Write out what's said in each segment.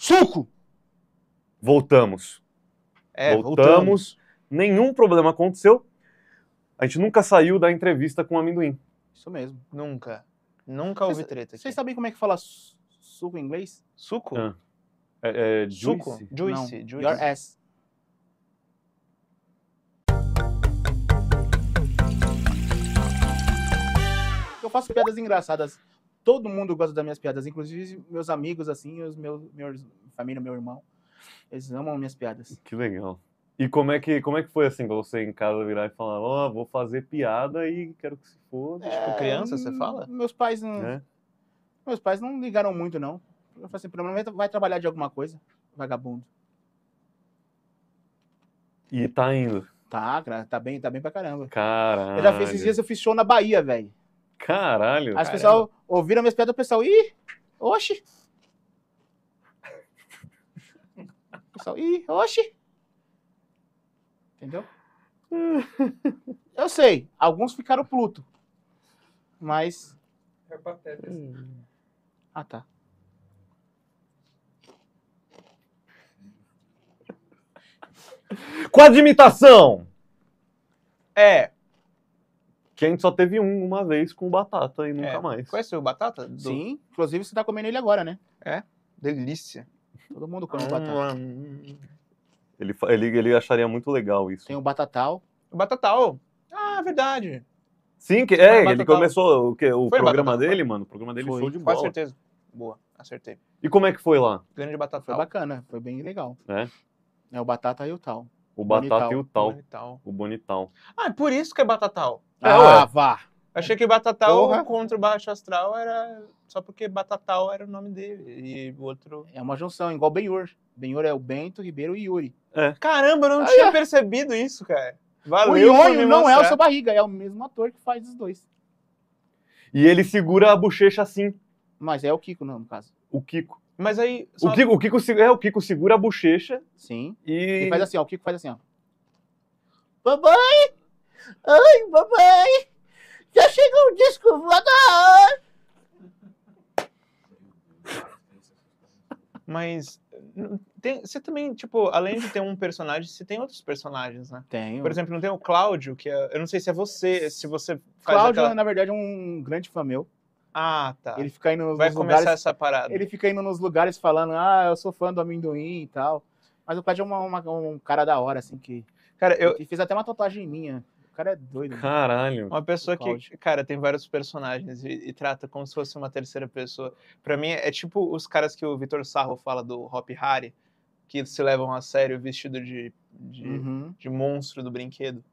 Suco! Voltamos. É, voltamos. voltamos. Nenhum problema aconteceu. A gente nunca saiu da entrevista com o amendoim. Isso mesmo. Nunca. Nunca houve Cês, treta. Vocês sabem como é que fala suco em inglês? Suco? Ah. É, é, suco? Juice. Juice. Não. Juice. Your ass. Eu faço piadas engraçadas todo mundo gosta das minhas piadas, inclusive meus amigos, assim, os meus, meus família, meu irmão. Eles amam minhas piadas. Que legal. E como é que, como é que foi assim, você em casa virar e falar, ó, oh, vou fazer piada e quero que se foda? É, tipo, criança, você fala? Meus pais não. É. Meus pais não ligaram muito, não. Eu falei assim, pelo menos vai trabalhar de alguma coisa, vagabundo. E tá indo. Tá, cara, tá bem, tá bem pra caramba. Caralho. Eu já fiz esses dias, eu fiz show na Bahia, velho. Caralho. Aí o pessoal ouviram minhas piadas, o pessoal, ih, oxe. O pessoal, ih, oxe. Entendeu? Eu sei, alguns ficaram pluto. Mas. É pateta. Ah, tá. Com a imitação! É, que a gente só teve um uma vez com o Batata e nunca é. mais. Conhece o Batata? Do... Sim, inclusive você tá comendo ele agora, né? É, delícia. Todo mundo come ah, Batata. Hum. Ele, ele, ele acharia muito legal isso. Tem o Batatal. O Batatal? Ah, verdade. Sim, que, é, é, ele começou o, que, o programa batata, dele, foi. mano. O programa dele foi show de bola. Com certeza. Boa, acertei. E como é que foi lá? Grande Batata. Foi bacana, foi bem legal. É? É o Batata e o Tal. O, Batata Bonital. e o Tal. O Bonital. O Bonital. Ah, é por isso que é Batatal. É, ah, ué. vá. Achei que Batatal Porra. contra o Baixo Astral era só porque Batatal era o nome dele e o outro... É uma junção, igual Benhor. Benhor é o Bento, Ribeiro e Yuri. É. Caramba, eu não ah, tinha é. percebido isso, cara. Valeu o Ionho não é o seu barriga, é o mesmo ator que faz os dois. E ele segura a bochecha assim. Mas é o Kiko, não, no caso. O Kiko. Mas aí. Só... O, Kiko, o, Kiko, é, o Kiko segura a bochecha. Sim. E... e faz assim, ó. O Kiko faz assim, ó. Papai! Ai, mamãe! Já chegou o disco voador! Mas tem, você também, tipo, além de ter um personagem, você tem outros personagens, né? Tenho. Por exemplo, não tem o Cláudio, que é, eu não sei se é você, se você Cláudio, aquela... na verdade, é um grande fã meu. Ah, tá. Ele fica indo nos Vai começar lugares, essa parada. Ele fica indo nos lugares falando, ah, eu sou fã do amendoim e tal. Mas o Cláudio é uma, uma, um cara da hora, assim, que... Cara, eu... ele fez até uma tatuagem minha cara é doido. Né? Caralho. Uma pessoa que, cara, tem vários personagens e, e, trata como se fosse uma terceira pessoa. Para mim, é tipo os caras que o Vitor Sarro fala do Hop Harry, que se levam a sério vestido de, de, uhum. de monstro do brinquedo.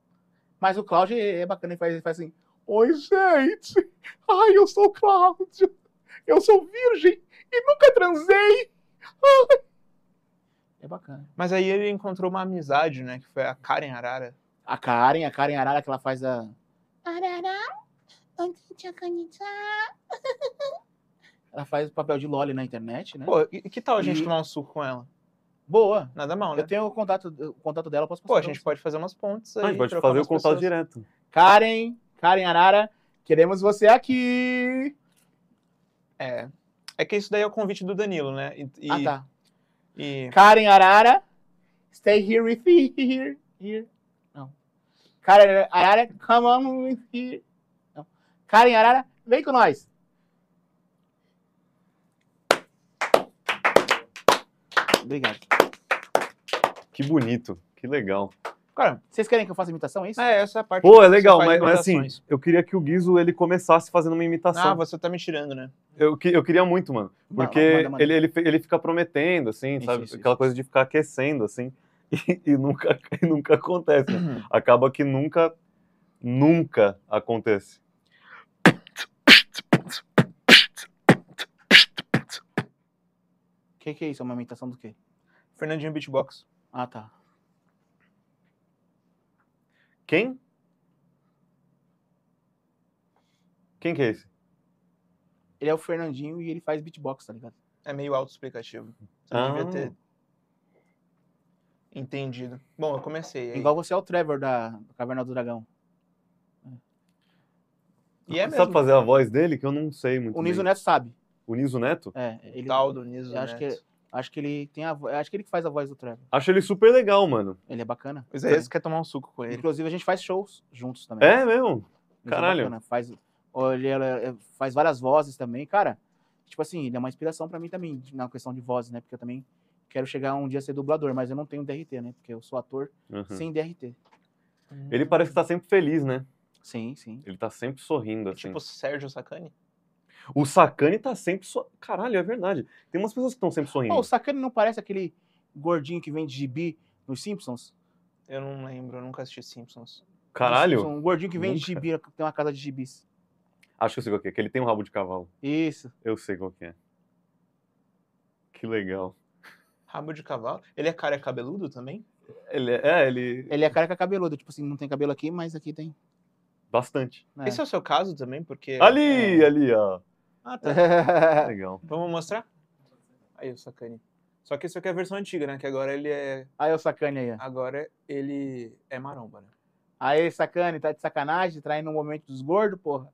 Mas o Cláudio é bacana, ele faz, ele faz assim: Oi, gente! Ai, eu sou o Cláudio! Eu sou virgem e nunca transei! Ai. É bacana. Mas aí ele encontrou uma amizade, né? Que foi a Karen Arara. A Karen, a Karen Arara, que ela faz a. Arara, ela faz o papel de Loli na internet, né? Pô, e que tal a gente e... tomar um suco com ela? Boa. Nada mal, né? Eu tenho o contato, o contato dela, posso passar. Pô, a gente pode fazer umas pontes aí. Ah, pode fazer o contato direto. Karen, Karen Arara, queremos você aqui! É. É que isso daí é o convite do Danilo, né? e, ah, tá. E... Karen Arara, stay here with me. Here, here. Karen Arara, come on with cara, Karen Arara, vem com nós. Obrigado. Que bonito, que legal. Cara, vocês querem que eu faça imitação, é isso? É, essa é a parte. Pô, é legal, mas, mas, assim, eu queria que o Guizo ele começasse fazendo uma imitação. Ah, você tá me tirando, né? Eu, eu queria muito, mano. Porque manda, manda. Ele, ele, ele fica prometendo, assim, isso, sabe? Isso, Aquela isso. coisa de ficar aquecendo, assim e, e nunca, e nunca acontece. Né? Uhum. Acaba que nunca, nunca acontece. que, que é isso? É uma imitação do quê? Fernandinho Beatbox. Ah, tá. Quem? Quem que é esse? Ele é o Fernandinho e ele faz beatbox, tá ligado? É meio autoexplicativo. Você ah. devia ter Entendido. Bom, eu comecei. Aí. Igual você é o Trevor da Caverna do Dragão. E é mesmo sabe fazer a voz dele? Que eu não sei muito O Niso bem. Neto sabe. O Niso Neto? É, ele. Tal do Niso eu Neto. Acho que, acho que ele tem a Acho que ele que faz a voz do Trevor. Acho ele super legal, mano. Ele é bacana. é, você quer tomar um suco com ele. Inclusive, a gente faz shows juntos também. É mesmo? é Caralho. bacana, Faz, ele é, faz várias vozes também. Cara, tipo assim, ele é uma inspiração pra mim também, na questão de vozes, né? Porque eu também quero chegar um dia a ser dublador, mas eu não tenho DRT, né? Porque eu sou ator uhum. sem DRT. Ele hum. parece que tá sempre feliz, né? Sim, sim. Ele tá sempre sorrindo, é assim. Tipo o Sérgio Sacani? O Sacani tá sempre so... Caralho, é verdade. Tem umas pessoas que estão sempre sorrindo. Oh, o Sacani não parece aquele gordinho que vende gibi nos Simpsons? Eu não lembro, eu nunca assisti Simpsons. Caralho? Simpsons, um gordinho que vende nunca. gibi, tem uma casa de gibis. Acho que eu sei qual que é, que ele tem um rabo de cavalo. Isso. Eu sei qual que é. Que legal. Rabo de cavalo. Ele é cara cabeludo também? Ele é, é, ele. Ele é careca cabeludo, tipo assim, não tem cabelo aqui, mas aqui tem. Bastante. É. Esse é o seu caso também, porque. Ali, é... ali, ó. Ah, tá. Legal. Vamos mostrar? Aí, o sacane. Só que isso aqui é a versão antiga, né? Que agora ele é. Aí, o sacane aí. Agora ele é maromba, né? Aí, sacane, tá de sacanagem, traindo tá o um momento dos gordos, porra.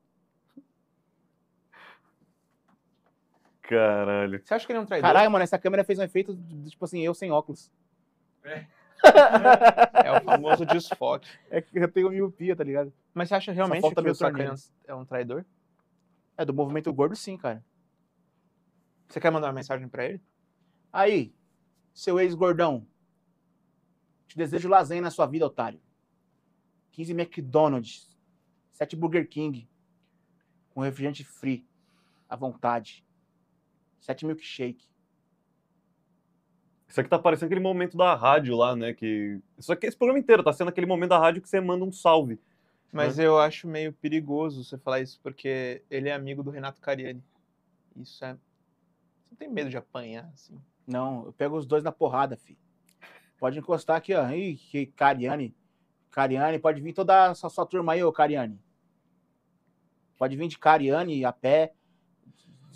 Caralho. Você acha que ele é um traidor? Caralho, mano, essa câmera fez um efeito, de, tipo assim, eu sem óculos. É. É o famoso desfoque. É que eu tenho miopia, tá ligado? Mas você acha realmente que o Sacanhas é um traidor? É, do movimento gordo, sim, cara. Você quer mandar uma mensagem para ele? Aí, seu ex-gordão. Te desejo lasanha na sua vida, otário. 15 McDonald's. 7 Burger King. Com refrigerante free. À vontade. Sete milkshake. Isso aqui tá parecendo aquele momento da rádio lá, né? Que... Isso aqui, esse programa inteiro tá sendo aquele momento da rádio que você manda um salve. Mas né? eu acho meio perigoso você falar isso, porque ele é amigo do Renato Cariani. Isso é. Você não tem medo de apanhar, assim? Não, eu pego os dois na porrada, fi Pode encostar aqui, ó. Ih, que Cariani. Cariani, pode vir toda a sua turma aí, ô Cariani. Pode vir de Cariani a pé.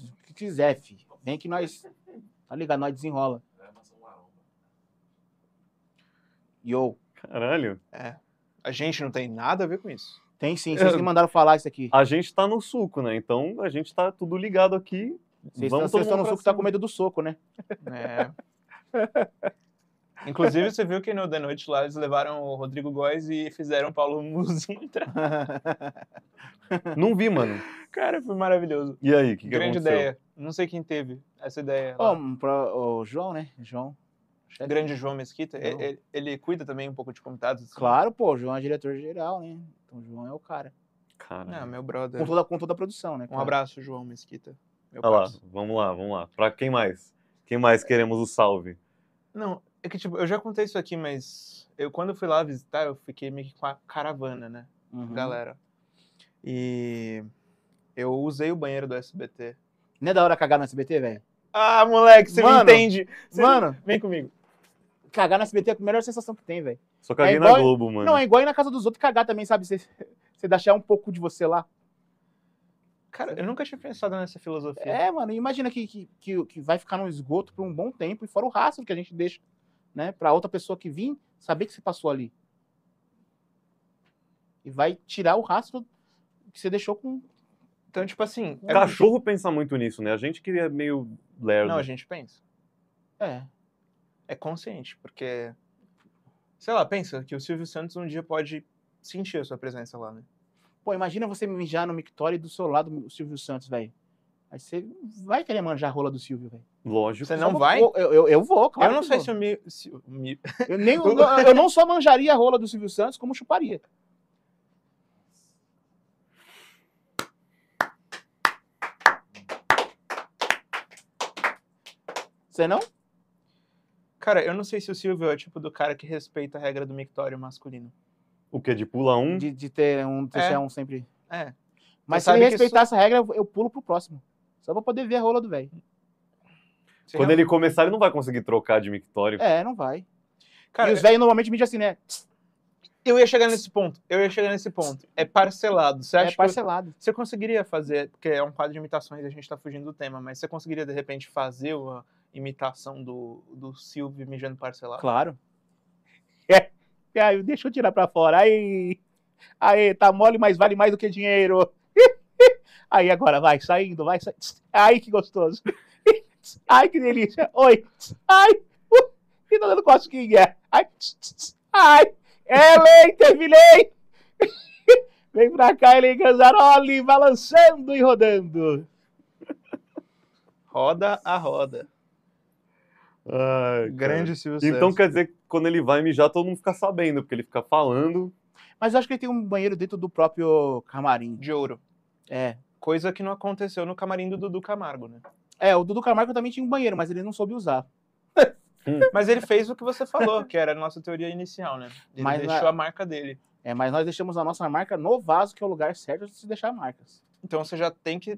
O que quiser, fi Vem que nós. Tá ligado? Nós desenrola. Yo. Caralho. É. A gente não tem nada a ver com isso. Tem sim, vocês me é. mandaram falar isso aqui. A gente tá no suco, né? Então a gente tá tudo ligado aqui. Vocês Vamos estão, vocês estão no suco, cima. tá com medo do soco, né? É. Inclusive, você viu que no The Noite lá eles levaram o Rodrigo Góes e fizeram o Paulo Musi entrar. Não vi, mano. Cara, foi maravilhoso. E aí, que Grande que aconteceu? ideia. Não sei quem teve essa ideia. Lá. pra, o João, né? João. Chefe. Grande João Mesquita. Ele, ele, cuida também um pouco de convidados? Assim. Claro, pô. O João é diretor-geral, né? Então o João é o cara. Cara. É meu brother. Com toda, com toda a produção, né? Cara? Um abraço, João Mesquita. Meu ah lá, vamos lá, vamos lá. Pra quem mais? Quem mais queremos o salve? Não, é que tipo, eu já contei isso aqui, mas eu quando eu fui lá visitar, eu fiquei meio que com a caravana, né? Uhum. Galera. E eu usei o banheiro do SBT não é da hora cagar no SBT, velho? Ah, moleque, você mano, me entende. Você mano, vem comigo. Cagar no SBT é a melhor sensação que tem, velho. Só caguei é na Globo, mano. Não, é igual ir na casa dos outros cagar também, sabe? Você, você deixar um pouco de você lá. Cara, eu nunca tinha pensado nessa filosofia. É, mano, imagina que, que, que, que vai ficar no esgoto por um bom tempo e fora o rastro que a gente deixa, né? Pra outra pessoa que vir saber que você passou ali. E vai tirar o rastro que você deixou com, então, tipo assim. É Cachorro muito... pensa muito nisso, né? A gente que é meio lerdo. Não, a gente pensa. É. É consciente, porque. Sei lá, pensa que o Silvio Santos um dia pode sentir a sua presença lá, né? Pô, imagina você mijar no mictório e do seu lado o Silvio Santos, velho. Aí você vai querer manjar a rola do Silvio, velho. Lógico. Você não vai? eu, eu, eu, vou, claro. Eu não sei vou. se eu me. Se eu, me... eu, nem, eu não só manjaria a rola do Silvio Santos, como chuparia. Você não? Cara, eu não sei se o Silvio é o tipo do cara que respeita a regra do mictório masculino. O que? De pula um? De, de ter um, ter é. um sempre. É. Mas Você se ele respeitar isso... essa regra, eu pulo pro próximo. Só pra poder ver a rola do velho. Quando ele começar, ele não vai conseguir trocar de mictório. É, não vai. Cara, e os velhos normalmente mediam assim, né? Eu ia chegar nesse ponto. Eu ia chegar nesse ponto. É parcelado. Você é acha é parcelado. Que você conseguiria fazer, porque é um quadro de imitações e a gente tá fugindo do tema, mas você conseguiria, de repente, fazer uma, imitação do, do Silvio mijando parcelado? Claro. É. é. Aí, deixa eu tirar pra fora. Aí, aí, tá mole, mas vale mais do que dinheiro. Aí agora vai saindo, vai saindo. Ai, que gostoso. Ai, que delícia. Oi. Ai, uh, e tá dando cosquinha. Ai, ai. Ellen, é terminei. Vem pra cá, Ellen Ganzaroli, balançando e rodando. Roda a roda. Grande Silvio então Santos. Então quer dizer que quando ele vai mijar, todo mundo fica sabendo, porque ele fica falando. Mas acho que ele tem um banheiro dentro do próprio camarim. De ouro. É. Coisa que não aconteceu no camarim do Dudu Camargo, né? É, o Dudu Camargo também tinha um banheiro, mas ele não soube usar. Hum. Mas ele fez o que você falou, que era a nossa teoria inicial, né? Ele mas deixou na... a marca dele. É, mas nós deixamos a nossa marca no vaso, que é o lugar certo de se deixar marcas. Então você já tem que.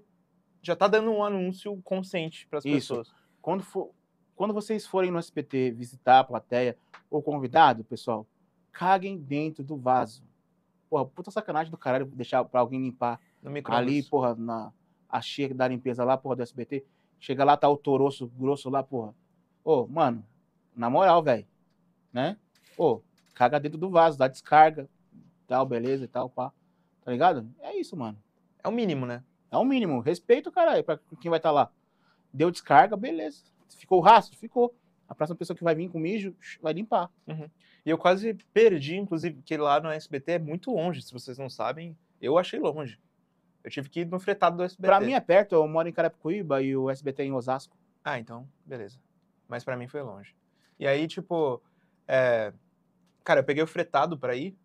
Já tá dando um anúncio consciente para as pessoas. Quando for quando vocês forem no SPT visitar a plateia ou convidado, pessoal, caguem dentro do vaso. Porra, puta sacanagem do caralho deixar pra alguém limpar ali, porra, na a cheia da limpeza lá, porra, do SBT. Chega lá, tá o toroço grosso lá, porra. Ô, mano, na moral, velho, né? Ô, caga dentro do vaso, dá descarga, tal, beleza e tal, pá. Tá ligado? É isso, mano. É o mínimo, né? É o mínimo. Respeito, caralho, pra quem vai estar tá lá. Deu descarga, beleza. Ficou rastro? Ficou. A próxima pessoa que vai vir com mijo vai limpar. Uhum. E eu quase perdi, inclusive, que lá no SBT é muito longe, se vocês não sabem. Eu achei longe. Eu tive que ir no fretado do SBT. Pra mim é perto, eu moro em Carapicuíba e o SBT é em Osasco. Ah, então, beleza. Mas para mim foi longe. E aí, tipo, é... cara, eu peguei o fretado pra ir.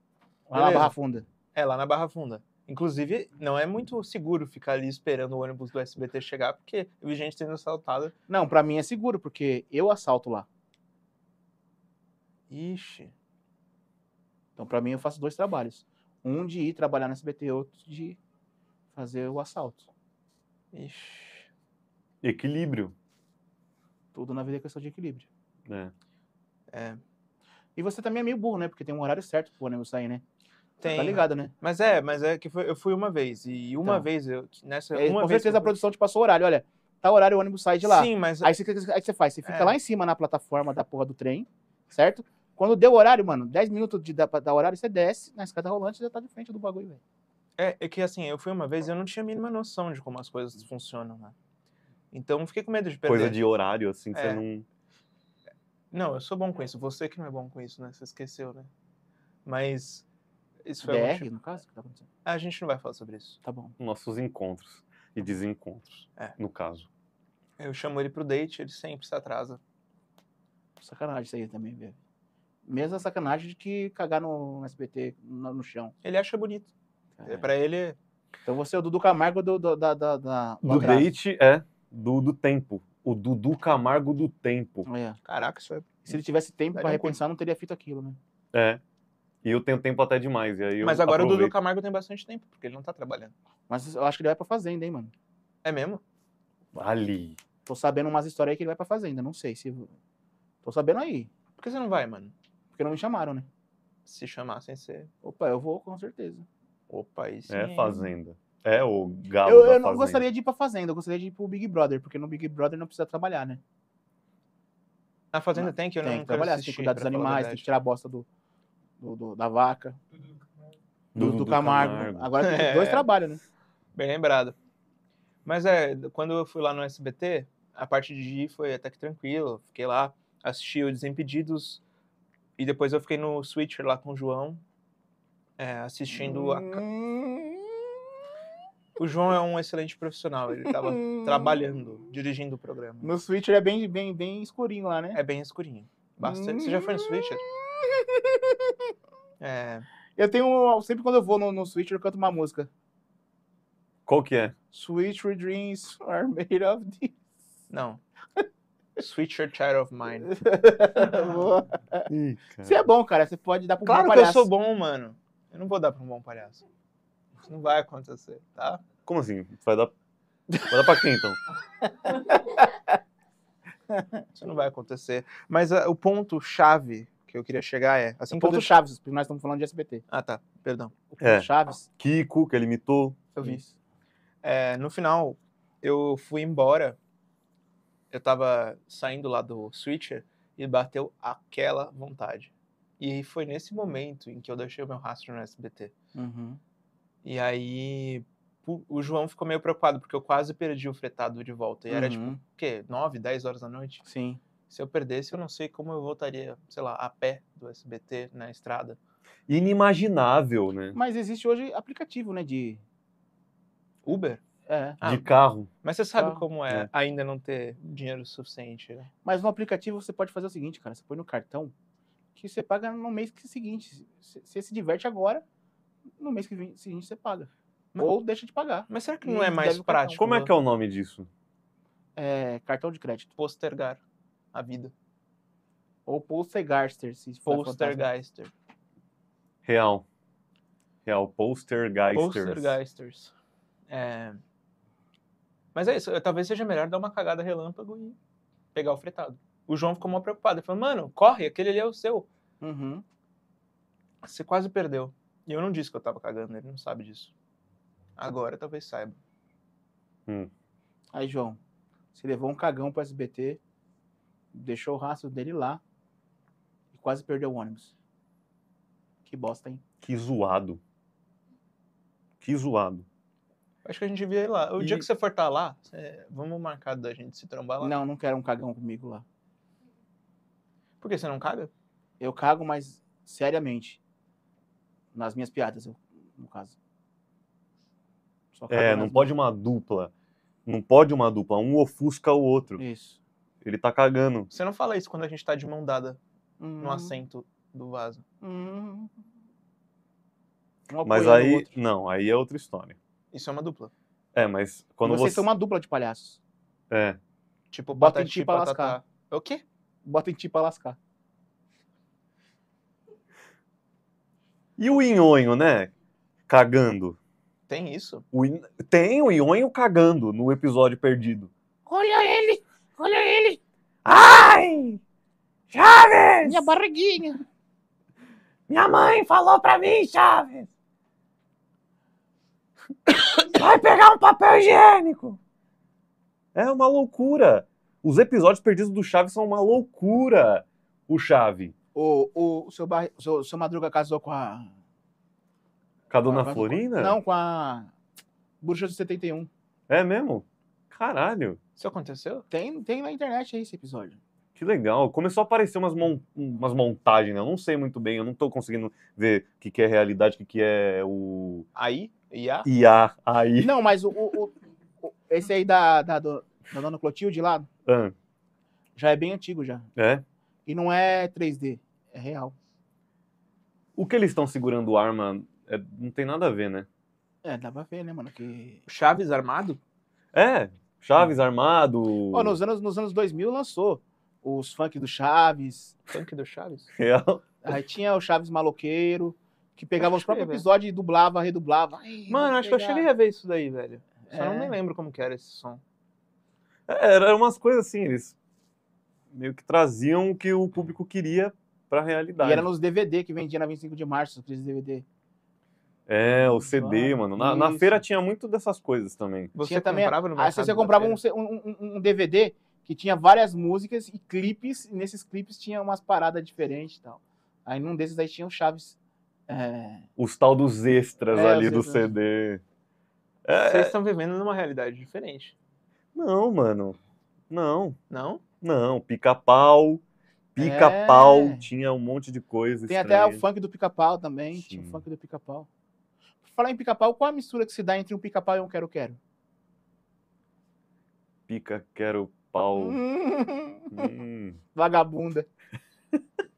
Lá na Barra Funda. É, lá na Barra Funda. Inclusive, não é muito seguro ficar ali esperando o ônibus do SBT chegar, porque eu vi gente sendo assaltada. Não, para mim é seguro, porque eu assalto lá. Ixi. Então, para mim, eu faço dois trabalhos. Um de ir trabalhar no SBT, outro de fazer o assalto. Ixi. Equilíbrio. Tudo na vida é questão de equilíbrio. É. é. E você também é meio burro, né? Porque tem um horário certo pro ônibus sair, né? Tá Tem. Tá ligado, né? Mas é, mas é que foi, eu fui uma vez. E uma então, vez eu. Nessa, é, uma com certeza eu... a produção te passou o horário, olha. Tá o horário, o ônibus sai de lá. Sim, mas. Aí você, aí você faz, você fica é. lá em cima na plataforma da porra do trem, certo? Quando deu o horário, mano, 10 minutos de, da, da horário, você desce na escada rolante e já tá de frente do bagulho, velho. É, é que assim, eu fui uma vez e eu não tinha a mínima noção de como as coisas funcionam, né? Então fiquei com medo de perder. Coisa de horário, assim, que é. você não. Não, eu sou bom com isso. Você que não é bom com isso, né? Você esqueceu, né? Mas isso foi BR, no caso? Que tá acontecendo? É, a gente não vai falar sobre isso. Tá bom. Nossos encontros e tá desencontros, é. no caso. Eu chamo ele pro date, ele sempre se atrasa. Sacanagem isso aí também, velho. a sacanagem de que cagar no SBT no, no chão. Ele acha bonito. É. Pra ele. Então você é o Dudu Camargo do, do, da, da, da do date, é. Do, do tempo. O Dudu Camargo do tempo. É. Caraca, isso é. Se ele tivesse tempo para repensar, não teria feito aquilo, né? É. E eu tenho tempo até demais. E aí Mas agora aproveito. o Dudu Camargo tem bastante tempo, porque ele não tá trabalhando. Mas eu acho que ele vai pra fazenda, hein, mano? É mesmo? Ali. Tô sabendo umas histórias aí que ele vai pra fazenda, não sei se. Tô sabendo aí. Por que você não vai, mano? Porque não me chamaram, né? Se chamassem, você. Opa, eu vou com certeza. Opa, isso. É fazenda. É o galo. Eu, eu não gostaria de ir pra fazenda, eu gostaria de ir pro Big Brother, porque no Big Brother não precisa trabalhar, né? Na fazenda não, tem que eu tem não que trabalhar, tem que cuidar dos animais, tem que tirar a bosta do, do, do da vaca. Do, do, do Camargo. Camargo. Agora tem é, dois trabalhos, né? Bem lembrado. Mas é, quando eu fui lá no SBT, a parte de dia foi até que tranquilo. Fiquei lá, assisti o Desimpedidos e depois eu fiquei no Switcher lá com o João, é, assistindo a. O João é um excelente profissional, ele estava trabalhando, dirigindo o programa. No Switcher é bem, bem, bem escurinho lá, né? É bem escurinho. Bastante. Você já foi no Switcher? É. Eu tenho. Sempre quando eu vou no, no Switch, eu canto uma música. Qual que é? Sweet dreams are made of this. Não. Sweet your child of mine. Você é bom, cara. Você pode dar pra um claro bom palhaço. Claro que eu sou bom, mano. Eu não vou dar pra um bom palhaço. Isso não vai acontecer, tá? Como assim? Vai dar. Vai dar pra quem, então? Isso não vai acontecer. Mas uh, o ponto-chave que eu queria chegar é. Assim é ponto deixo... Chaves, porque nós estamos falando de SBT. Ah, tá. Perdão. O ponto é. Chaves. Kiko, que ele imitou. Eu vi hum. isso. É, no final, eu fui embora. Eu tava saindo lá do switcher e bateu aquela vontade. E foi nesse momento em que eu deixei o meu rastro no SBT. Uhum. E aí o João ficou meio preocupado, porque eu quase perdi o fretado de volta. E uhum. era tipo, uhum. o quê? 9, 10 horas da noite? Sim. Se eu perdesse, eu não sei como eu voltaria, sei lá, a pé do SBT na estrada. Inimaginável, né? Mas existe hoje aplicativo, né? De Uber? É. Ah, de carro. Mas você sabe carro. como é, é, ainda não ter dinheiro suficiente, né? Mas no aplicativo você pode fazer o seguinte, cara. Você põe no cartão que você paga no mês seguinte. Você se diverte agora, no mês que vem, seguinte você paga. Ou deixa de pagar. Mas será que não, não é mais prático? Como é né? que é o nome disso? É, cartão de crédito. Postergar a vida. Ou Poltergeister, se for Poltergeister. Real. Real, Poltergeisters. Poltergeisters. É... Mas é isso, talvez seja melhor dar uma cagada relâmpago e pegar o fretado. O João ficou mal preocupado. Ele falou, mano, corre, aquele ali é o seu. Uhum. Você quase perdeu. E eu não disse que eu tava cagando, ele não sabe disso. Agora talvez saiba. Hum. Aí, João, você levou um cagão pro SBT deixou o rastro dele lá e quase perdeu o ônibus. Que bosta, hein? Que zoado. Que zoado. Acho que a gente ir lá. O e... dia que você for estar tá lá, vamos marcar da gente se trombar lá. Não, não quero um cagão comigo lá. Por que você não caga? Eu cago, mas seriamente. Nas minhas piadas, eu, no caso. é, não pode uma dupla. Não pode uma dupla. Um ofusca o outro. Isso. Ele tá cagando. Você não fala isso quando a gente tá de mão dada uhum. no assento do vaso. Uhum. Um mas aí, não, aí é outra história. Isso é uma dupla. É, mas quando Vocês você... são uma dupla de palhaços. É. Tipo, bota em ti pra lascar. Tá. O quê? Bota em ti pra lascar. E o inhonho, né? Cagando. Tem isso? O in... Tem o inhonho cagando no episódio perdido. Olha ele! Olha ele! Ai! Chaves! Minha barriguinha! Minha mãe falou pra mim, Chaves! Vai pegar um papel higiênico! É uma loucura! Os episódios perdidos do Chaves são uma loucura! O Chave. O, o, o seu, bar... O seu, seu Madruga casou com a. Com a dona a... Florina? Não, com a. Bruxa de 71. É mesmo? Caralho. Isso aconteceu? Tem, tem na internet aí esse episódio. Que legal. Começou a aparecer umas, mon umas montagens, né? Eu não sei muito bem, eu não tô conseguindo ver o que, que é realidade, o que, que é o. Aí? IA? IA, aí. Não, mas o. o, o esse aí da, da, do, da dona Clotilde lá. Ah. Já é bem antigo já. É? E não é 3D, é real. O que eles estão segurando arma é, não tem nada a ver, né? É, dá pra ver, né, mano? Que... Chaves armado? É, Chaves hum. armado. nos, anos, nos anos 2000 lançou os funk do Chaves. Funk do Chaves? Real. Aí tinha o Chaves maloqueiro, que pegava os próprios episódios e dublava, redublava. Ai, Mano, acho pegar. que eu cheguei a ver isso daí, velho. Só não é. me lembro como que era esse som. É, era umas coisas assim, eles meio que traziam o que o público queria pra realidade. E era nos DVD que vendia na 25 de março, aqueles DVD. É, o CD, ah, mano. Na, na, feira tinha muito dessas coisas também. Você tinha também, comprava no mercado? Aí você comprava um, um, um, DVD que tinha várias músicas e clipes, e nesses clipes tinha umas paradas diferentes e tal. Aí num desses aí tinha o Chaves. É... Os tal dos extras é, ali do CD. É... Vocês estão vivendo numa realidade diferente. Não, mano. Não. Não? Não. Pica-pau. Pica-pau. É. Tinha um monte de coisa. Tem estranha. até o funk do pica-pau também. Sim. Tinha o funk do pica-pau. Falar em pica-pau, qual a mistura que se dá entre um pica-pau e um quero-quero? Pica, quero, pau. hum. hum. Vagabunda.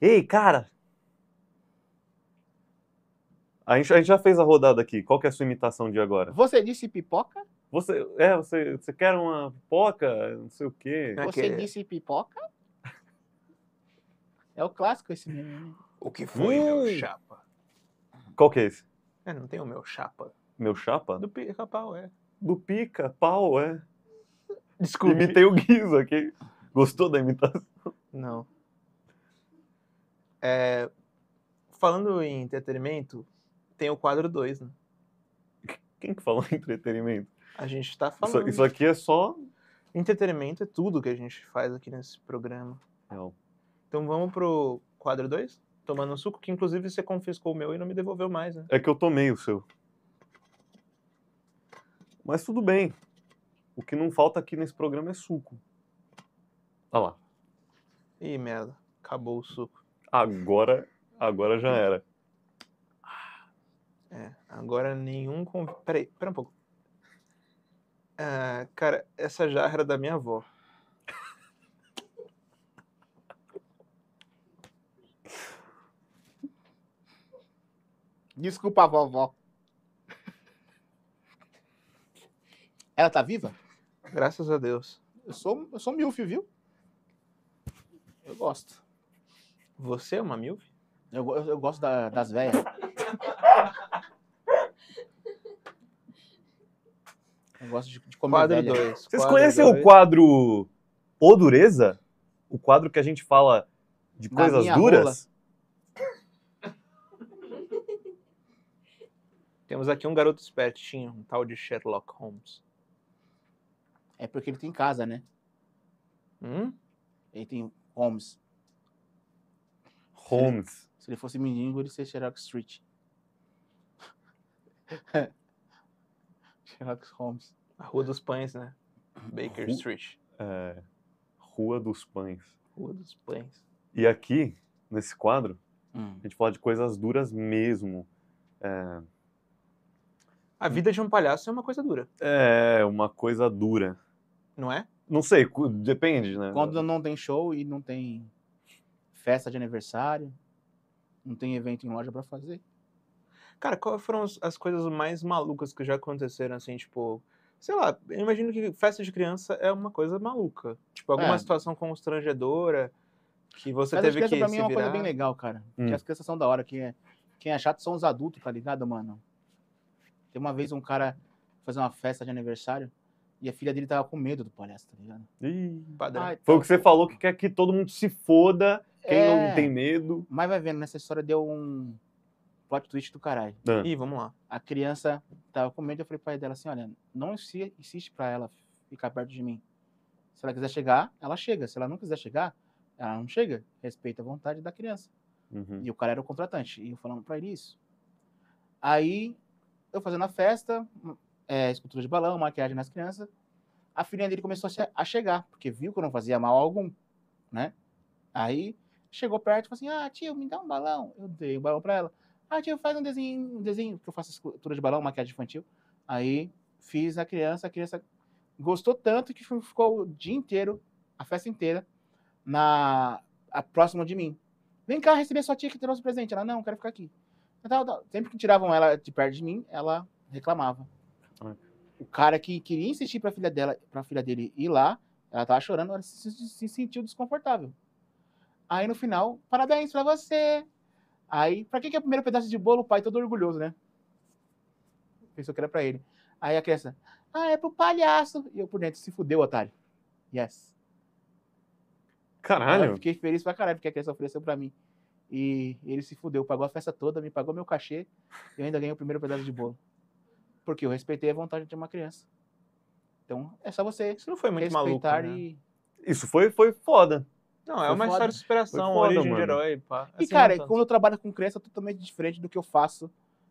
Ei, cara! A gente, a gente já fez a rodada aqui. Qual que é a sua imitação de agora? Você disse pipoca? Você, é, você, você quer uma pipoca? Não sei o quê. É você disse pipoca? É o clássico esse mesmo. Né? O que foi, o meu chapa? Qual que é esse? É, não tem o meu chapa. Meu chapa? Do pica-pau, é. Do pica, pau, é. Desculpe. Imitei o Guizo aqui. Gostou da imitação? Não. É, falando em entretenimento, tem o quadro 2, né? Quem que falou em entretenimento? A gente tá Isso- falando. isso aqui é só Entretenimento é tudo que a gente faz aqui nesse programa. Não. Então vamos pro quadro 2? tomando um suco, que inclusive você confiscou o meu e não me devolveu mais, né? É que eu tomei o seu. Mas tudo bem. O que não falta aqui nesse programa é suco. Olha lá. Ih, merda. Acabou o suco. Agora, agora já era. É, agora nenhum... Conv... Peraí, pera um pouco. Ah, cara, essa jarra era da minha avó. Desculpa, vovó. Ela tá viva? Graças a Deus. Eu sou, eu sou milf, viu? Eu gosto. Você é uma milf? Eu, eu, eu gosto da, das velhas. eu gosto de, de comer quadro velha. Dois, Vocês conhecem dois. o quadro O Dureza? O quadro que a gente fala de coisas duras? Rola. Temos aqui um garoto espertinho, um tal de Sherlock Holmes. É porque ele tem casa, né? Hum? Ele tem Holmes. Holmes. Se ele, se ele fosse mendigo, ele seria Sherlock Street. Sherlock Holmes. A Rua dos Pães, né? Baker Ru Street. É, Rua dos Pães. Rua dos Pães. E aqui, nesse quadro, hum. a gente fala de coisas duras mesmo. É, a vida de um palhaço é uma coisa dura. É, uma coisa dura. Não é? Não sei, depende, né? Quando não tem show e não tem festa de aniversário, não tem evento em loja para fazer. Cara, quais foram as coisas mais malucas que já aconteceram, assim, tipo, sei lá, eu imagino que festa de criança é uma coisa maluca. Tipo, alguma é. situação constrangedora que você festa teve de criança, que. Pra mim é uma coisa bem legal, cara. Hum. Que as crianças são da hora, que é... quem é chato são os adultos, tá ligado, mano? Tem uma vez um cara fazer uma festa de aniversário e a filha dele tava com medo do palhaço, tá ligado? Ih, padrão. Foi o tá que você falou que quer que todo mundo se foda, quem é... não tem medo. Mas vai vendo, nessa história deu um plot twist do caralho. Ah. Ih, vamos lá. A criança tava com medo, eu falei pra pai dela assim, olha, não insiste pra ela ficar perto de mim. Se ela quiser chegar, ela chega. Se ela não quiser chegar, ela não chega. Respeita a vontade da criança. Uhum. E o cara era o contratante. E eu falando pra ele isso. Aí eu fazendo a festa, hum, é, escultura de balão, maquiagem nas crianças. A filhinha dele começou a, che a chegar, porque viu que eu não fazia mal algum, né? Aí chegou perto e falou assim: Ah, tio, me dá um balão. Eu dei o balão para ela. Ah, tio, faz um desenho, um desenho, que eu faço escultura de balão, maquiagem infantil. Aí fiz a criança, a criança gostou tanto que ficou o dia inteiro, a festa inteira, na a, próxima de mim. Vem cá receber sua tia que trouxe presente. Ela, não, quero ficar aqui. Tal, tal. Sempre que tiravam ela de perto de mim, ela reclamava. Ah. O cara que queria insistir pra filha dela, pra filha dele ir lá, ela tava chorando, ela se, se sentiu desconfortável. Aí no final, parabéns pra você. Aí, pra que, que é o primeiro pedaço de bolo? O pai todo orgulhoso, né? Pensou que era pra ele. Aí a criança, ah, é pro palhaço. E eu por dentro, se fudeu, otário. Yes. Caralho. Aí eu fiquei feliz pra caralho, porque a criança ofereceu pra mim. E ele se fudeu, pagou a festa toda, me pagou meu cachê e eu ainda ganhei o primeiro pedaço de bolo. Porque eu respeitei a vontade de uma criança. Então, é só você. Isso não foi muito maluco. Né? E... Isso foi, foi foda. Não, é foi uma foda. história de superação, foda, origem mano. de herói. Pá. Assim, e, é cara, quando eu trabalho com criança, é totalmente diferente do que eu faço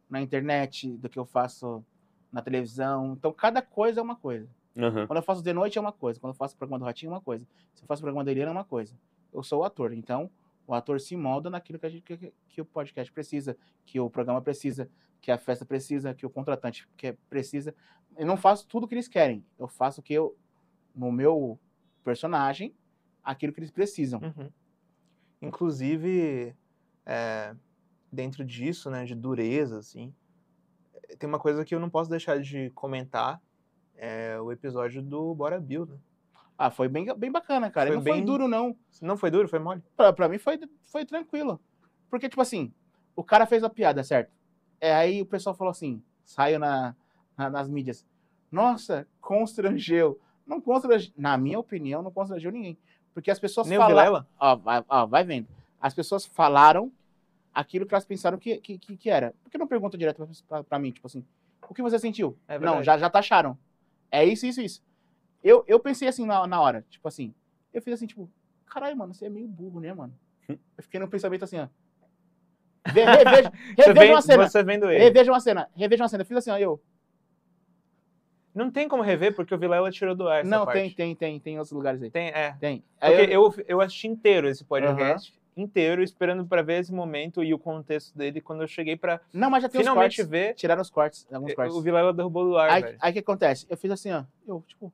na internet, do que eu faço na televisão. Então, cada coisa é uma coisa. Uhum. Quando eu faço de noite, é uma coisa. Quando eu faço programa do Ratinho, é uma coisa. Se eu faço programa da Eliana, é uma coisa. Eu sou o ator. Então, o ator se molda naquilo que, a gente, que, que o podcast precisa, que o programa precisa, que a festa precisa, que o contratante quer, precisa. Eu não faço tudo o que eles querem. Eu faço o que eu, no meu personagem, aquilo que eles precisam. Uhum. Inclusive, é, dentro disso, né, de dureza, assim, tem uma coisa que eu não posso deixar de comentar, é o episódio do Bora Bill, né? Ah, foi bem, bem bacana, cara. Foi não bem... foi duro, não. Não foi duro? Foi mole? Pra, pra mim foi, foi tranquilo. Porque, tipo assim, o cara fez a piada, certo? É, aí o pessoal falou assim, saiu na, na, nas mídias. Nossa, constrangeu. Não constrangeu, na minha opinião, não constrangeu ninguém. Porque as pessoas falaram... Ó, vai, ó, vai vendo. As pessoas falaram aquilo que elas pensaram que, que, que, que era. Por que não pergunta direto pra, pra, pra, mim, tipo assim, o que você sentiu? É não, já, já taxaram. É isso, isso, isso. Eu, eu pensei assim na, na hora, tipo assim, eu fiz assim, tipo, caralho, mano, você é meio burro, né, mano? Eu fiquei no pensamento assim, ó. Ve, reveja, reveja uma cena. Você vendo ele. Reveja uma cena, reveja uma cena. Eu fiz assim, ó, eu. Não tem como rever, porque o Vilela tirou do ar. Não, parte. tem, tem, tem. Tem outros lugares aí. Tem, é. Tem. Porque eu... eu, eu assisti inteiro esse podcast. Uhum. Inteiro, esperando para ver esse momento e o contexto dele quando eu cheguei para Não, mas já tem finalmente cortes, ver. Tiraram os cortes, alguns cortes. O Vilela derrubou do ar. Aí, aí que acontece? Eu fiz assim, ó. Eu, tipo.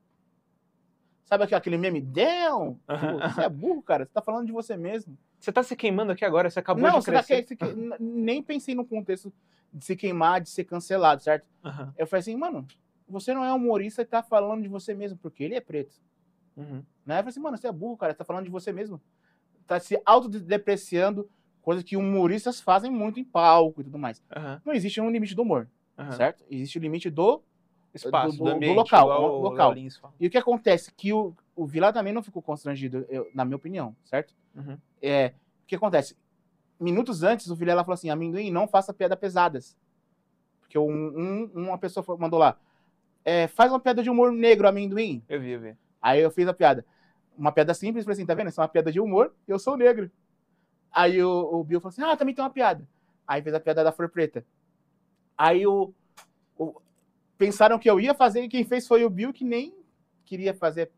Sabe aquele meme down? Tipo, você é burro, cara. Você tá falando de você mesmo. Você tá se queimando aqui agora, você acabou não, de tá crescer. Não, tá que... nem pensei no contexto de se queimar, de ser cancelado, certo? Uhum. Eu falei assim, mano, você não é humorista e tá falando de você mesmo, porque ele é preto. Uhum. Né? Eu falei assim, mano, você é burro, cara. Você tá falando de você mesmo. Tá se autodepreciando, coisa que humoristas fazem muito em palco e tudo mais. Uhum. Não existe um limite do humor, certo? Existe o limite do espaço, do, do, do, ambiente, do local. local. E o que acontece? Que o, o Vila também não ficou constrangido, eu, na minha opinião, certo? Uhum. É, o que acontece? Minutos antes, o Vilela falou assim: amendoim, não faça piada pesadas. Porque um, um, uma pessoa mandou lá: é, faz uma piada de humor negro, amendoim. Eu vi, eu vi. Aí eu fiz a piada. Uma piada simples, falei assim: tá vendo? Isso é uma piada de humor e eu sou negro. Aí o, o Bill falou assim: ah, também tem uma piada. Aí fez a piada da flor preta. Aí o, pensaram que eu ia fazer e quem fez foi o Bill, que nem queria fazer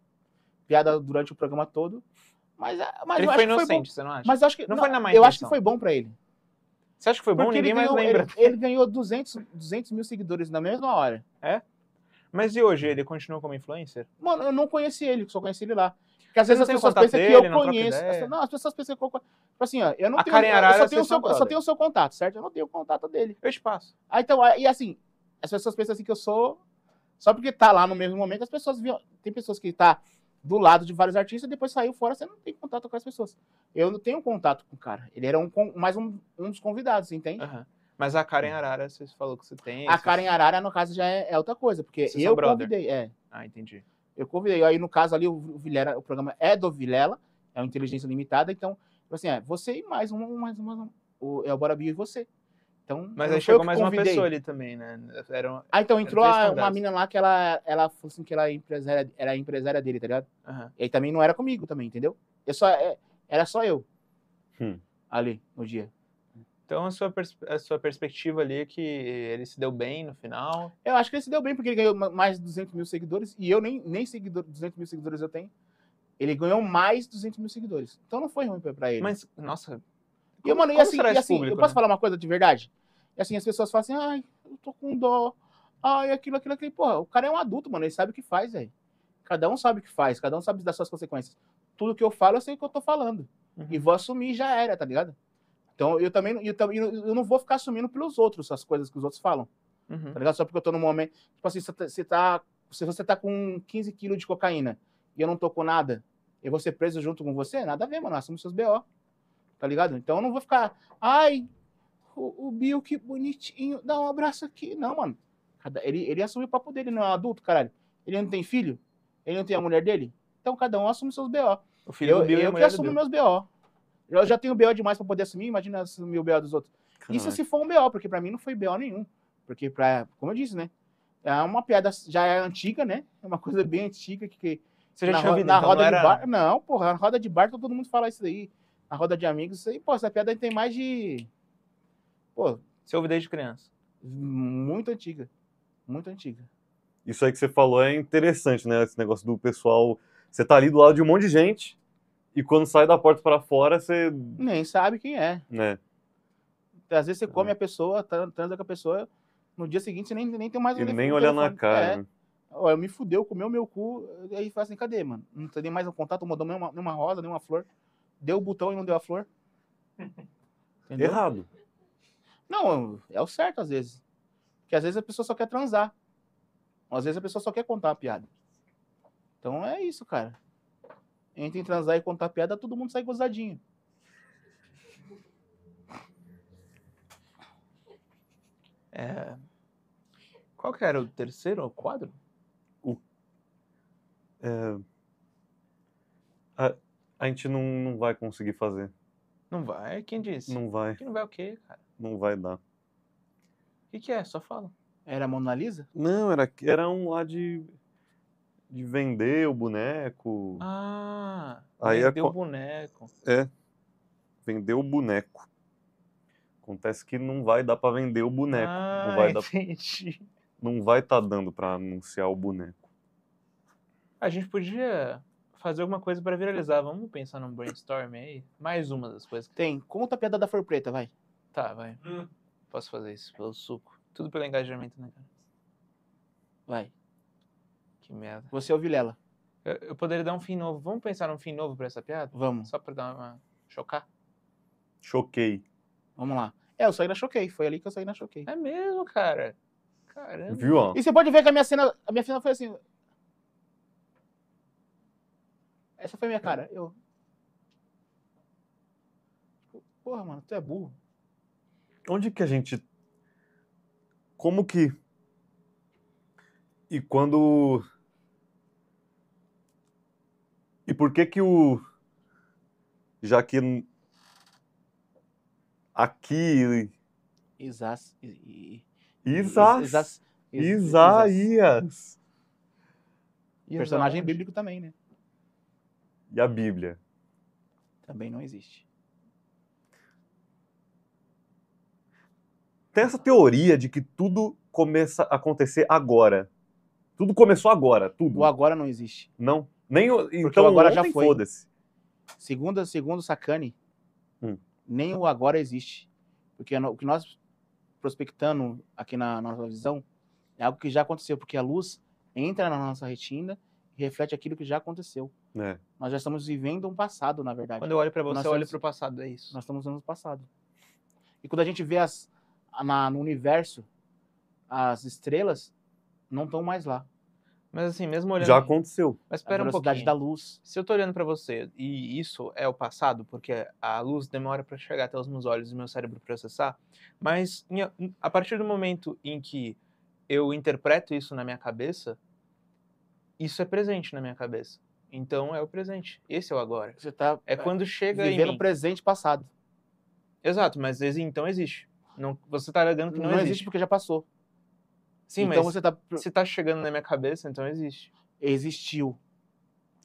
piada durante o programa todo. Mas, ah, mas ele foi inocente, foi você não acha? Mas acho que, não, não foi na mais Eu acho que foi bom para ele. Você acha que foi bom? Porque Ninguém ganhou, mais lembra. Ele, ele, ganhou 200, 200 mil seguidores na mesma hora. É? Mas e hoje ele continua como influencer? Mano, eu não conheci ele, só conheci ele lá. Porque às vezes as pessoas pensam dele, que eu não conheço. As, não, as pessoas pensam que eu conheço. Tipo assim, ó, eu não a tenho. Arara, eu só tenho, o seu, só tenho o seu contato, certo? Eu não tenho o contato dele. Eu te passo. Ah, então, ah, e assim, as pessoas pensam assim que eu sou. Só porque tá lá no mesmo momento, as pessoas viam. Tem pessoas que tá do lado de vários artistas e depois saiu fora, você não tem contato com as pessoas. Eu não tenho contato com o cara. Ele era um, mais um, um dos convidados, entende? Uhum. Mas a Karen Arara, você falou que você tem. A Karen Arara, no caso, já é, é outra coisa, porque vocês eu convidei. É. Ah, entendi. Eu convidei. Aí, no caso ali, o Vilela, o programa é do Vilela, é uma inteligência limitada, então, tipo assim, é, você e mais um, mais um, O, é o Bora Bio e você. Então, Mas aí chegou mais convidei. uma pessoa ali também, né? Eram, ah, então entrou uma mina lá que ela, ela fosse assim que ela é empresária, era é empresária dele, tá ligado? Uhum. E aí também não era comigo também, entendeu? Eu só, é, era só eu hum. ali no dia. Então a sua, a sua perspectiva ali é que ele se deu bem no final? Eu acho que ele se deu bem porque ele ganhou mais de 200 mil seguidores e eu nem, nem seguidor, 200 mil seguidores eu tenho. Ele ganhou mais de 200 mil seguidores. Então não foi ruim pra ele. Mas, nossa, e, mano, e assim, e assim público, eu posso né? falar uma coisa de verdade? E assim, as pessoas falam assim, ai, eu tô com dó. Ai, aquilo, aquilo, aquilo. Porra, o cara é um adulto, mano, ele sabe o que faz, velho. Cada um sabe o que faz, cada um sabe das suas consequências. Tudo que eu falo, eu sei o que eu tô falando. Uhum. E vou assumir já era, tá ligado? Então, eu também eu, eu não vou ficar assumindo pelos outros as coisas que os outros falam. Uhum. Tá ligado? Só porque eu tô no momento. Tipo assim, você tá, tá, se você tá com 15 quilos de cocaína e eu não tô com nada, eu vou ser preso junto com você? Nada a ver, mano. Assume seus BO tá ligado? Então eu não vou ficar, ai, o, o Bill, que bonitinho, dá um abraço aqui. Não, mano. Ele, ele assumiu o papo dele, não é adulto, caralho. Ele não tem filho? Ele não tem a mulher dele? Então cada um assume seus BO. O filho eu, do Bill eu, é eu que assumo meus BO. Eu já tenho BO demais para poder assumir, imagina assumir o BO dos outros. Caralho. Isso se for um BO, porque para mim não foi BO nenhum. Porque, pra, como eu disse, né? É uma piada já é antiga, né? É uma coisa bem antiga que. que Você já tinha ouvido na então, roda era... de bar. Não, porra, na roda de bar todo mundo fala isso daí a roda de amigos. E, pô, essa piada tem mais de. Pô. Você ouve desde criança? Muito antiga. Muito antiga. Isso aí que você falou é interessante, né? Esse negócio do pessoal. Você tá ali do lado de um monte de gente e quando sai da porta para fora, você. Nem sabe quem é. Né? Às vezes você come é. a pessoa, transa com a pessoa, no dia seguinte você nem, nem tem mais. E nem olhar na cara. É. Olha, né? eu me fudeu, comeu meu cu, aí fala assim, cadê, mano? Não tem nem mais um contato, não mandou nenhuma, nenhuma rosa, nenhuma flor deu o botão e não deu a flor. Entendeu? Errado. Não, é o certo às vezes. Porque às vezes a pessoa só quer transar. Às vezes a pessoa só quer contar uma piada. Então é isso, cara. Entre em transar e contar piada, todo mundo sai gozadinho. É... Qual que era o terceiro ou quadro? O... É... A a gente não, não vai conseguir fazer. Não vai? Quem disse? Não vai. Que não vai o quê, cara? Não vai dar. O que, que é? Só fala. Era a Mona Lisa? Não, era, era um lá de, de vender o boneco. Ah, Aí é vendeu o boneco. É, vendeu o boneco. Acontece que não vai dar para vender o boneco. Ah, não vai entendi. Dar... Não vai estar tá dando para anunciar o boneco. A gente podia fazer alguma coisa para viralizar. Vamos pensar num brainstorm aí? Mais uma das coisas. Que... Tem. Conta a piada da flor preta, vai. Tá, vai. Hum. Posso fazer isso pelo suco. Tudo pelo engajamento, né, cara? Vai. Que merda. Você ouviu ela? Eu, eu poderia dar um fim novo. Vamos pensar num fim novo para essa piada? Vamos. Só para dar uma. chocar? Choquei. Vamos lá. É, eu saí na Choquei. Foi ali que eu saí na Choquei. É mesmo, cara. Caramba. Viu? Ó? E você pode ver que a minha cena, a minha cena foi assim. Essa foi minha cara. Eu. Tipo, porra, mano, tu é burro. Onde que a gente. Como que. E quando. E por que que o. Já que. Aqui. Isas. Isas. Isas. Isaías. Personagem bíblico também, né? E a Bíblia? Também não existe. Tem essa teoria de que tudo começa a acontecer agora. Tudo começou agora, tudo. O agora não existe. Não. Nem o, então o agora já foi. Foda-se. Segundo, segundo Sakane hum. nem o agora existe. Porque o que nós prospectando aqui na, na nossa visão é algo que já aconteceu, porque a luz entra na nossa retina e reflete aquilo que já aconteceu. É. Nós já estamos vivendo um passado, na verdade. Quando eu olho para você, nós eu olho para o passado, é isso. Nós estamos no passado. E quando a gente vê as, na, no universo, as estrelas não estão mais lá. Mas assim, mesmo olhando. Já aconteceu. Mas espera um pouquinho. da luz. Se eu estou olhando para você e isso é o passado, porque a luz demora para chegar até os meus olhos e meu cérebro processar, mas a partir do momento em que eu interpreto isso na minha cabeça, isso é presente na minha cabeça. Então é o presente. Esse é o agora. Você tá é, é quando chega vivendo em mim. presente passado. Exato, mas esse então existe. Não, você está alegando que não, não existe. existe. porque já passou. Sim, então mas você está você tá chegando na minha cabeça, então existe. Existiu.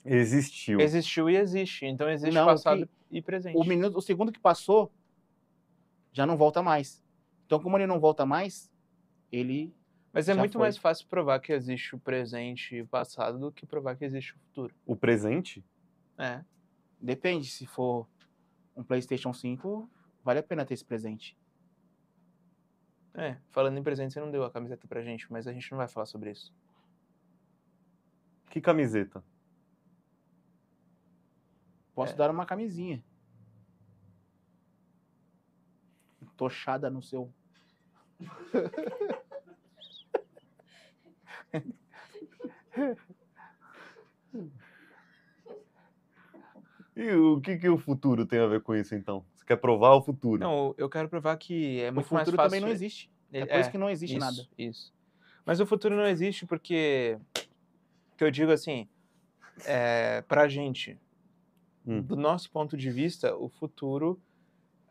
Existiu. Existiu e existe. Então existe não, passado que... e presente. O minuto, o segundo que passou já não volta mais. Então como ele não volta mais, ele mas é muito foi. mais fácil provar que existe o presente e o passado do que provar que existe o futuro. O presente? É. Depende, se for um PlayStation 5, vale a pena ter esse presente. É, falando em presente, você não deu a camiseta pra gente, mas a gente não vai falar sobre isso. Que camiseta? Posso é. dar uma camisinha. Tochada no seu. E o que, que o futuro tem a ver com isso, então? Você quer provar o futuro? Não, eu quero provar que é muito mais fácil... O futuro também não existe. É, é por é, isso que não existe isso, nada. Isso. Mas o futuro não existe porque... Que eu digo assim, é, pra gente, hum. do nosso ponto de vista, o futuro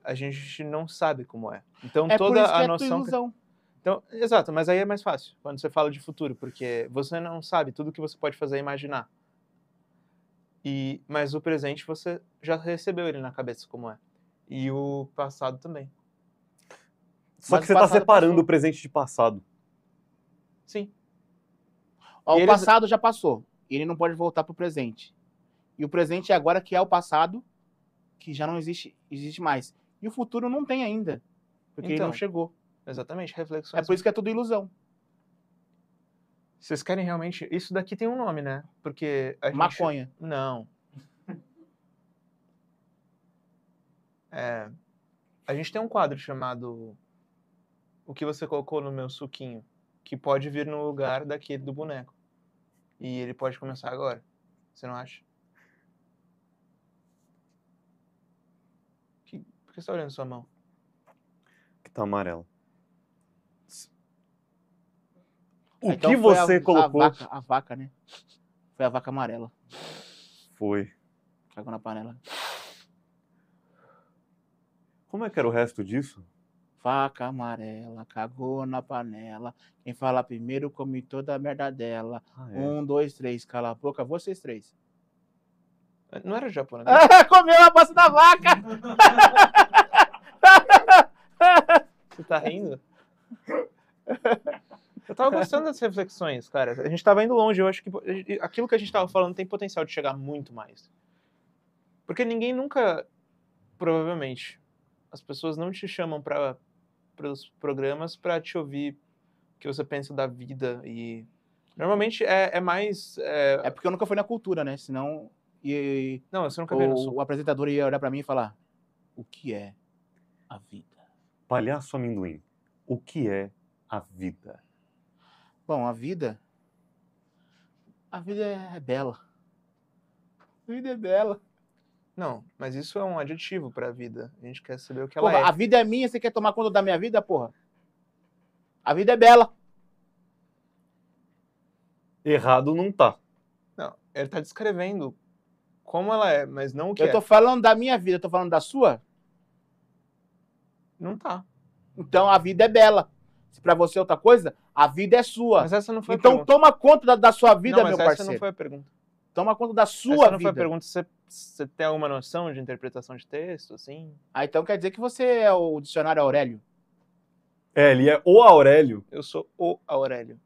a gente não sabe como é. Então é toda a é noção... É ilusão. Então, exato, mas aí é mais fácil quando você fala de futuro, porque você não sabe tudo que você pode fazer e imaginar. E mas o presente você já recebeu ele na cabeça como é. E o passado também. Só mas que você está separando passou. o presente de passado. Sim. Ó, o passado já passou. Ele não pode voltar para o presente. E o presente é agora que é o passado, que já não existe, existe mais. E o futuro não tem ainda, porque então, ele não então. chegou. Exatamente, reflexões. É por isso que é tudo ilusão. Vocês querem realmente. Isso daqui tem um nome, né? Porque. A Maconha. Não. É... A gente tem um quadro chamado O que você colocou no meu suquinho, que pode vir no lugar daquele do boneco. E ele pode começar agora. Você não acha? Que... Por que você está olhando sua mão? Que tá amarelo. O então que você a, colocou? A vaca, a vaca, né? Foi a vaca amarela. Foi. Cagou na panela. Como é que era o resto disso? Vaca amarela, cagou na panela. Quem fala primeiro come toda a merda dela. Ah, é. Um, dois, três, cala a boca, vocês três. Eh, não era japonês? Né? Ah, comeu a bosta da vaca! Você tá rindo? Eu tava gostando das reflexões, cara. A gente tava indo longe. Eu acho que aquilo que a gente tava falando tem potencial de chegar muito mais. Porque ninguém nunca. Provavelmente. As pessoas não te chamam para os programas para te ouvir o que você pensa da vida. E. Normalmente é, é mais. É... é... porque eu nunca fui na cultura, né? Senão. E, não, você nunca viu O, o apresentador ia olhar para mim e falar: O que é a vida? Palhaço amendoim. O que é a vida? Bom, a vida. A vida é, é bela. A vida é bela. Não, mas isso é um adjetivo para a vida. A gente quer saber o que porra, ela é. A vida é minha, você quer tomar conta da minha vida, porra? A vida é bela. Errado não tá. Não, ele tá descrevendo como ela é, mas não o que Eu é. tô é. falando da minha vida, eu tô falando da sua? Não tá. Então a vida é bela se para você é outra coisa, a vida é sua. Mas essa não foi então a pergunta. toma conta da, da sua vida, não, meu parceiro. Essa não foi a pergunta. Toma conta da sua essa não Foi a pergunta você, você tem alguma noção de interpretação de texto, assim? Ah, então quer dizer que você é o dicionário Aurélio? É, ele é o Aurélio. Eu sou o Aurélio.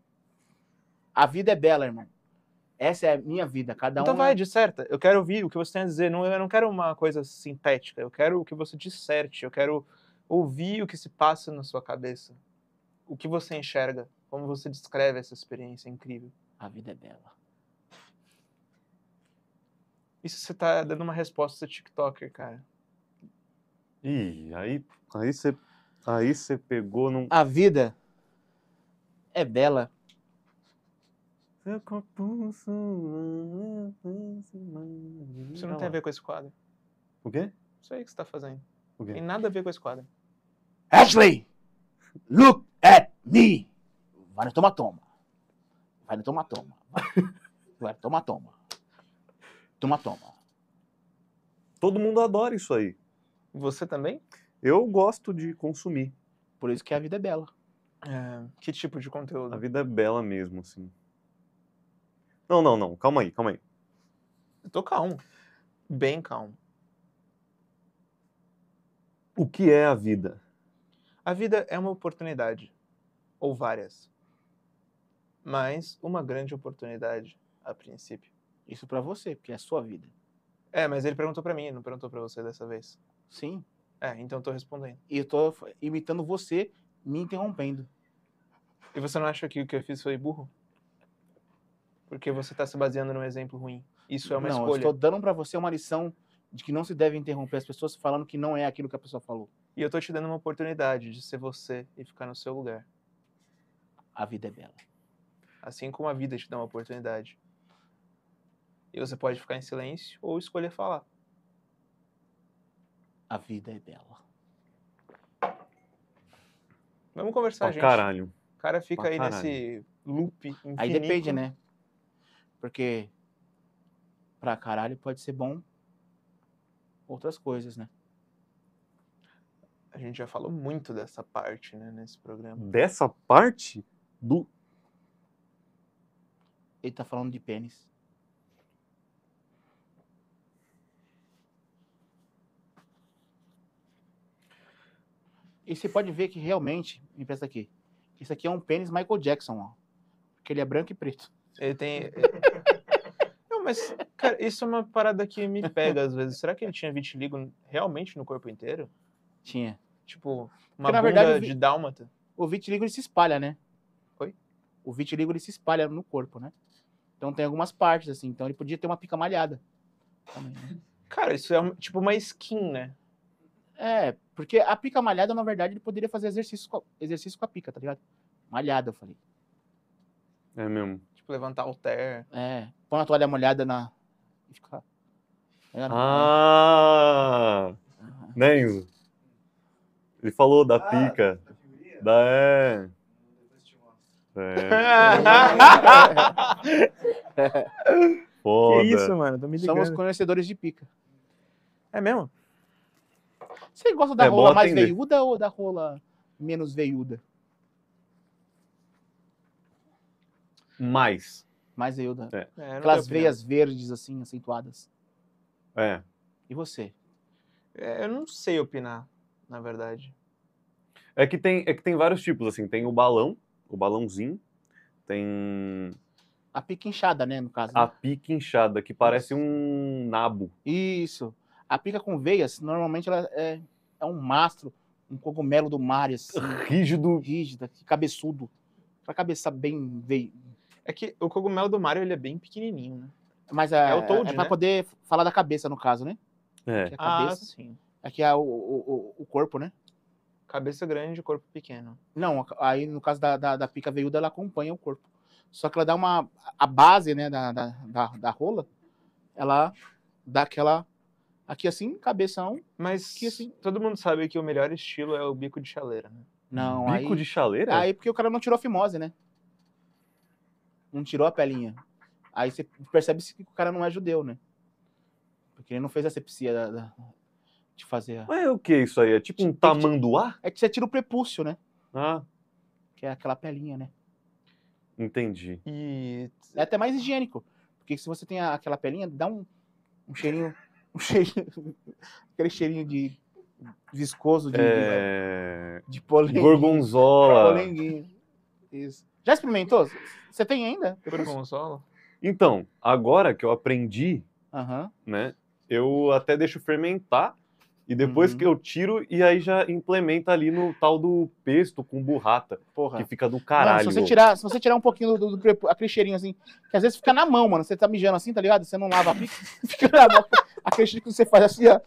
A vida é bela, irmão. Essa é a minha vida, cada então um. Então vai, é- disserta. Eu quero ouvir o que você tem a dizer. Não, eu não quero uma coisa sintética. Eu quero o que você disserte. Eu quero ouvir o que se passa na sua cabeça o que você enxerga? Como você descreve essa experiência incrível? A vida é bela. Isso você tá dando uma resposta é TikToker, cara. Ih, aí aí você aí você pegou num A vida é bela. Isso não tem a ver com esse quadro. O quê? Isso aí que você tá fazendo. O quê? Tem nada a ver com esse quadro. Ashley! Look Ni! Vai no toma-toma. Vai no toma-toma. Vai no toma-toma. Toma-toma. Todo mundo adora isso aí. Você também? Eu gosto de consumir. Por isso que a vida é bela. É, que tipo de conteúdo? A vida é bela mesmo, assim. Não, não, não. Calma aí, calma aí. Eu tô calmo. Bem calmo. O que é a vida? A vida é uma oportunidade ou várias, mas uma grande oportunidade a princípio. Isso para você, porque é a sua vida. É, mas ele perguntou para mim, não perguntou para você dessa vez. Sim. É, então eu tô respondendo. E eu tô imitando você, me interrompendo. E você não acha que o que eu fiz foi burro? Porque você está se baseando num exemplo ruim. Isso é uma não, escolha. Não, estou dando para você uma lição de que não se deve interromper as pessoas falando que não é aquilo que a pessoa falou. E eu estou te dando uma oportunidade de ser você e ficar no seu lugar a vida é bela. Assim como a vida te dá uma oportunidade. E você pode ficar em silêncio ou escolher falar. A vida é bela. Vamos conversar, pra gente. caralho. O cara fica pra aí caralho. nesse loop infinito. Aí depende, né? Porque pra caralho pode ser bom outras coisas, né? A gente já falou muito dessa parte, né, nesse programa. Dessa parte? do. Ele tá falando de pênis. E você pode ver que realmente, me pensa aqui, isso aqui é um pênis Michael Jackson, ó. Porque ele é branco e preto. Ele tem. Não, mas, cara, isso é uma parada que me pega às vezes. Será que ele tinha vitiligo realmente no corpo inteiro? Tinha. Tipo, uma Porque, na verdade, vi... de dálmata? O vitiligo ele se espalha, né? o vitiligo ele se espalha no corpo, né? Então tem algumas partes, assim. Então ele podia ter uma pica malhada. Também, né? Cara, isso é um, tipo uma skin, né? É, porque a pica malhada, na verdade, ele poderia fazer exercício com, exercício com a pica, tá ligado? Malhada, eu falei. É mesmo. Tipo, levantar o alter. É. Põe a toalha molhada na. E Ah! ah. Nenzo. Ele falou da ah, pica. Da, da é. É. Foda. Que isso, mano? Tô me ligando. Somos conhecedores de pica. É mesmo? Você gosta da é rola mais veiuda ou da rola menos veiuda? Mais. Mais veiuda. É. É, é Aquelas veias verdes, assim, acentuadas. É. E você? É, eu não sei opinar, na verdade. É que tem, é que tem vários tipos, assim. Tem o balão, o balãozinho, tem. A pica inchada, né, no caso. Né? A pica inchada, que parece um nabo. Isso. A pica com veias, normalmente ela é, é um mastro, um cogumelo do mar, assim. Rígido. Rígida, cabeçudo. Pra cabeça bem veio. É que o cogumelo do mar, ele é bem pequenininho, né? Mas é, é, o Toad, é pra né? poder falar da cabeça, no caso, né? É. Que é a cabeça, ah, sim. é, é o, o, o corpo, né? Cabeça grande e corpo pequeno. Não, aí no caso da, da, da, pica veiuda, ela acompanha o corpo. Só que ela dá uma. A base, né, da, da, da, da rola, ela dá aquela. Aqui assim, cabeção. Mas aqui assim. todo mundo sabe que o melhor estilo é o bico de chaleira, né? Não, Bico aí, de chaleira? Aí porque o cara não tirou a fimose, né? Não tirou a pelinha. Aí você percebe que o cara não é judeu, né? Porque ele não fez asepsia da, da de fazer. Mas é o que isso aí? É tipo um é tamanduá? É que você tira o prepúcio, né? Ah. Que é aquela pelinha, né? Entendi. E é até mais higiênico. Porque se você tem aquela pelinha, dá um, um cheirinho. Um cheirinho. aquele cheirinho de viscoso de, é... de, polenguinho. Gorgonzola. Isso. Já experimentou? Você tem ainda? Gorgonzola? Então, agora que eu aprendi, uh -huh. né? Eu até deixo fermentar e depois uhum. que eu tiro, e aí já implementa ali no tal do pesto com burrata. Porra. Que fica do caralho. Mano, se, você tirar, se você tirar um pouquinho do, do, do a crixeirinha assim, que às vezes fica na mão, mano. Você tá mijando assim, tá ligado? Você não lava a pica, fica na mão. A crixeirinha que você faz assim, ó.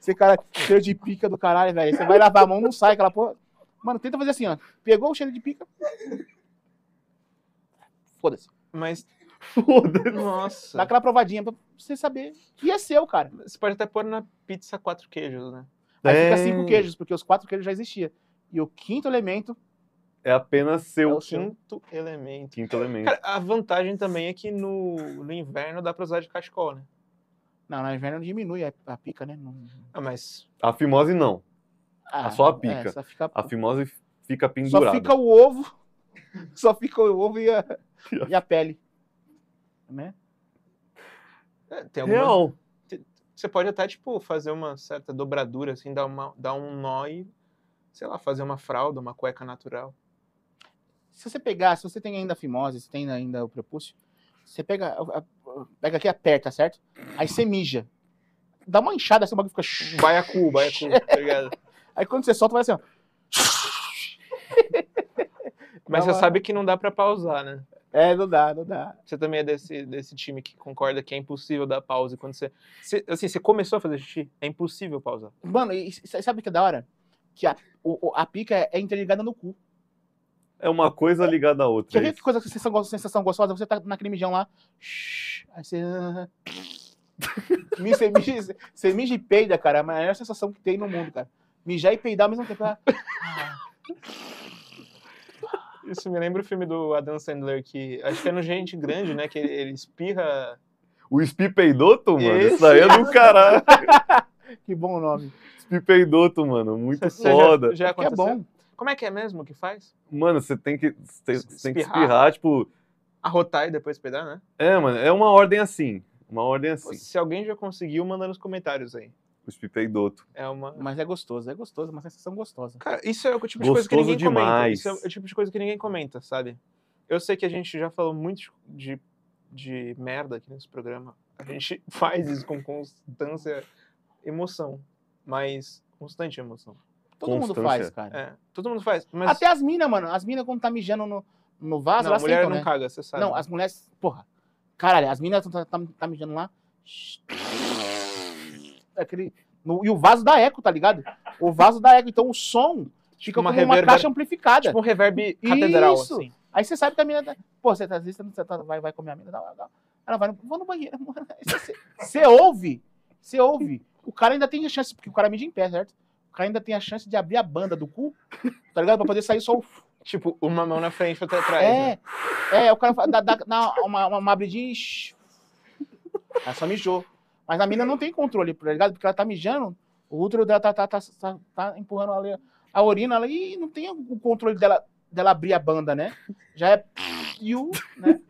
Você, cara, cheiro de pica do caralho, velho. Você vai lavar a mão, não sai aquela porra. Mano, tenta fazer assim, ó. Pegou o cheiro de pica. Foda-se. Mas Foda-se. Nossa. Dá aquela provadinha pra você saber. E é seu, cara. Você pode até pôr na pizza quatro queijos, né? Aí é... fica cinco queijos, porque os quatro queijos já existiam. E o quinto elemento. É apenas seu. É o quinto elemento. Quinto elemento. Cara, a vantagem também é que no, no inverno dá pra usar de cachecol, né? Não, no inverno diminui a, a pica, né? Não... Ah, mas. A fimose não. Ah, só a pica. É, só fica... A fimose fica pendurada. Só fica o ovo. Só fica o ovo e a, e a pele né? É, tem alguma... Real. Você pode até, tipo, fazer uma certa dobradura, assim, dar, uma, dar um nó e, sei lá, fazer uma fralda, uma cueca natural. Se você pegar, se você tem ainda a fimose, se tem ainda o prepúcio, você pega, pega aqui aperta, certo? Aí você mija. Dá uma inchada, assim, o bagulho fica... Baiacu, baiacu, tá ligado? Aí quando você solta, vai assim, ó. Mas você sabe que não dá para pausar, né? É, não dá, não dá. Você também é desse, desse time que concorda que é impossível dar pausa quando você, você assim, você começou a fazer xixi, é impossível pausar. Mano, e, sabe o que é da hora? Que a, o, a pica é, é, interligada no cu. É uma coisa ligada à outra. Quer ver é que coisa, sensação, sensação gostosa? Você tá naquele mijão lá, aí você... você, mija, você mija e peida, cara, é a maior sensação que tem no mundo, cara. Mijar e peidar ao mesmo tempo. Ah. Isso me lembra o filme do Adam Sandler, que acho que é no Gente Grande, né? Que ele, espirra. O Espipeidoto, mano? Esse? Isso aí é do caralho. que bom nome. Espipeidoto, mano. Muito Você foda. Já, já é aconteceu? Que é bom. Como é que é mesmo que faz? Mano, você tem que, tem, tem que espirrar, tipo. Arrotar e depois pegar, né? É, mano. É uma ordem assim. Uma ordem assim. Se alguém já conseguiu, manda nos comentários aí. Cuspi peidoto. É uma... Mas é gostoso, é gostoso, é uma sensação gostosa. Cara, isso é o tipo de gostoso coisa que ninguém demais. comenta. Isso é o tipo de coisa que ninguém comenta, sabe? Eu sei que a gente já falou muito de, de merda aqui nesse programa. A gente faz isso com constância, emoção. Mas constante emoção. Todo mundo faz, cara. É, todo mundo faz. Mas... Até as minas, mano. As minas, quando tá mijando no, no vaso, elas mulher sentam, não né? caga, você sabe. Não, as mulheres. Porra. Caralho, as minas tá, tá, tá mijando lá. É aquele no, e o vaso da eco, tá ligado? O vaso da eco. Então o som fica tipo uma como reverber, uma caixa amplificada. Tipo um reverb catedral, Isso. assim. Aí você sabe que a mina. Tá, pô, você tá, às vezes você tá, vai, vai comer a mina, dá, dá. Ela vai no, no banheiro, Você, é você ouve, você ouve. O cara ainda tem a chance, porque o cara mide em pé, certo? O cara ainda tem a chance de abrir a banda do cu, tá ligado? Pra poder sair só o. Tipo, uma mão na frente, outra atrás. É, né? é, o cara dá, dá, dá uma, uma, uma abridinha e. só mijou. Mas a mina não tem controle, tá ligado? Porque ela tá mijando, o útero dela tá, tá, tá, tá, tá empurrando a, a urina ali e não tem o controle dela, dela abrir a banda, né? Já é. You, né?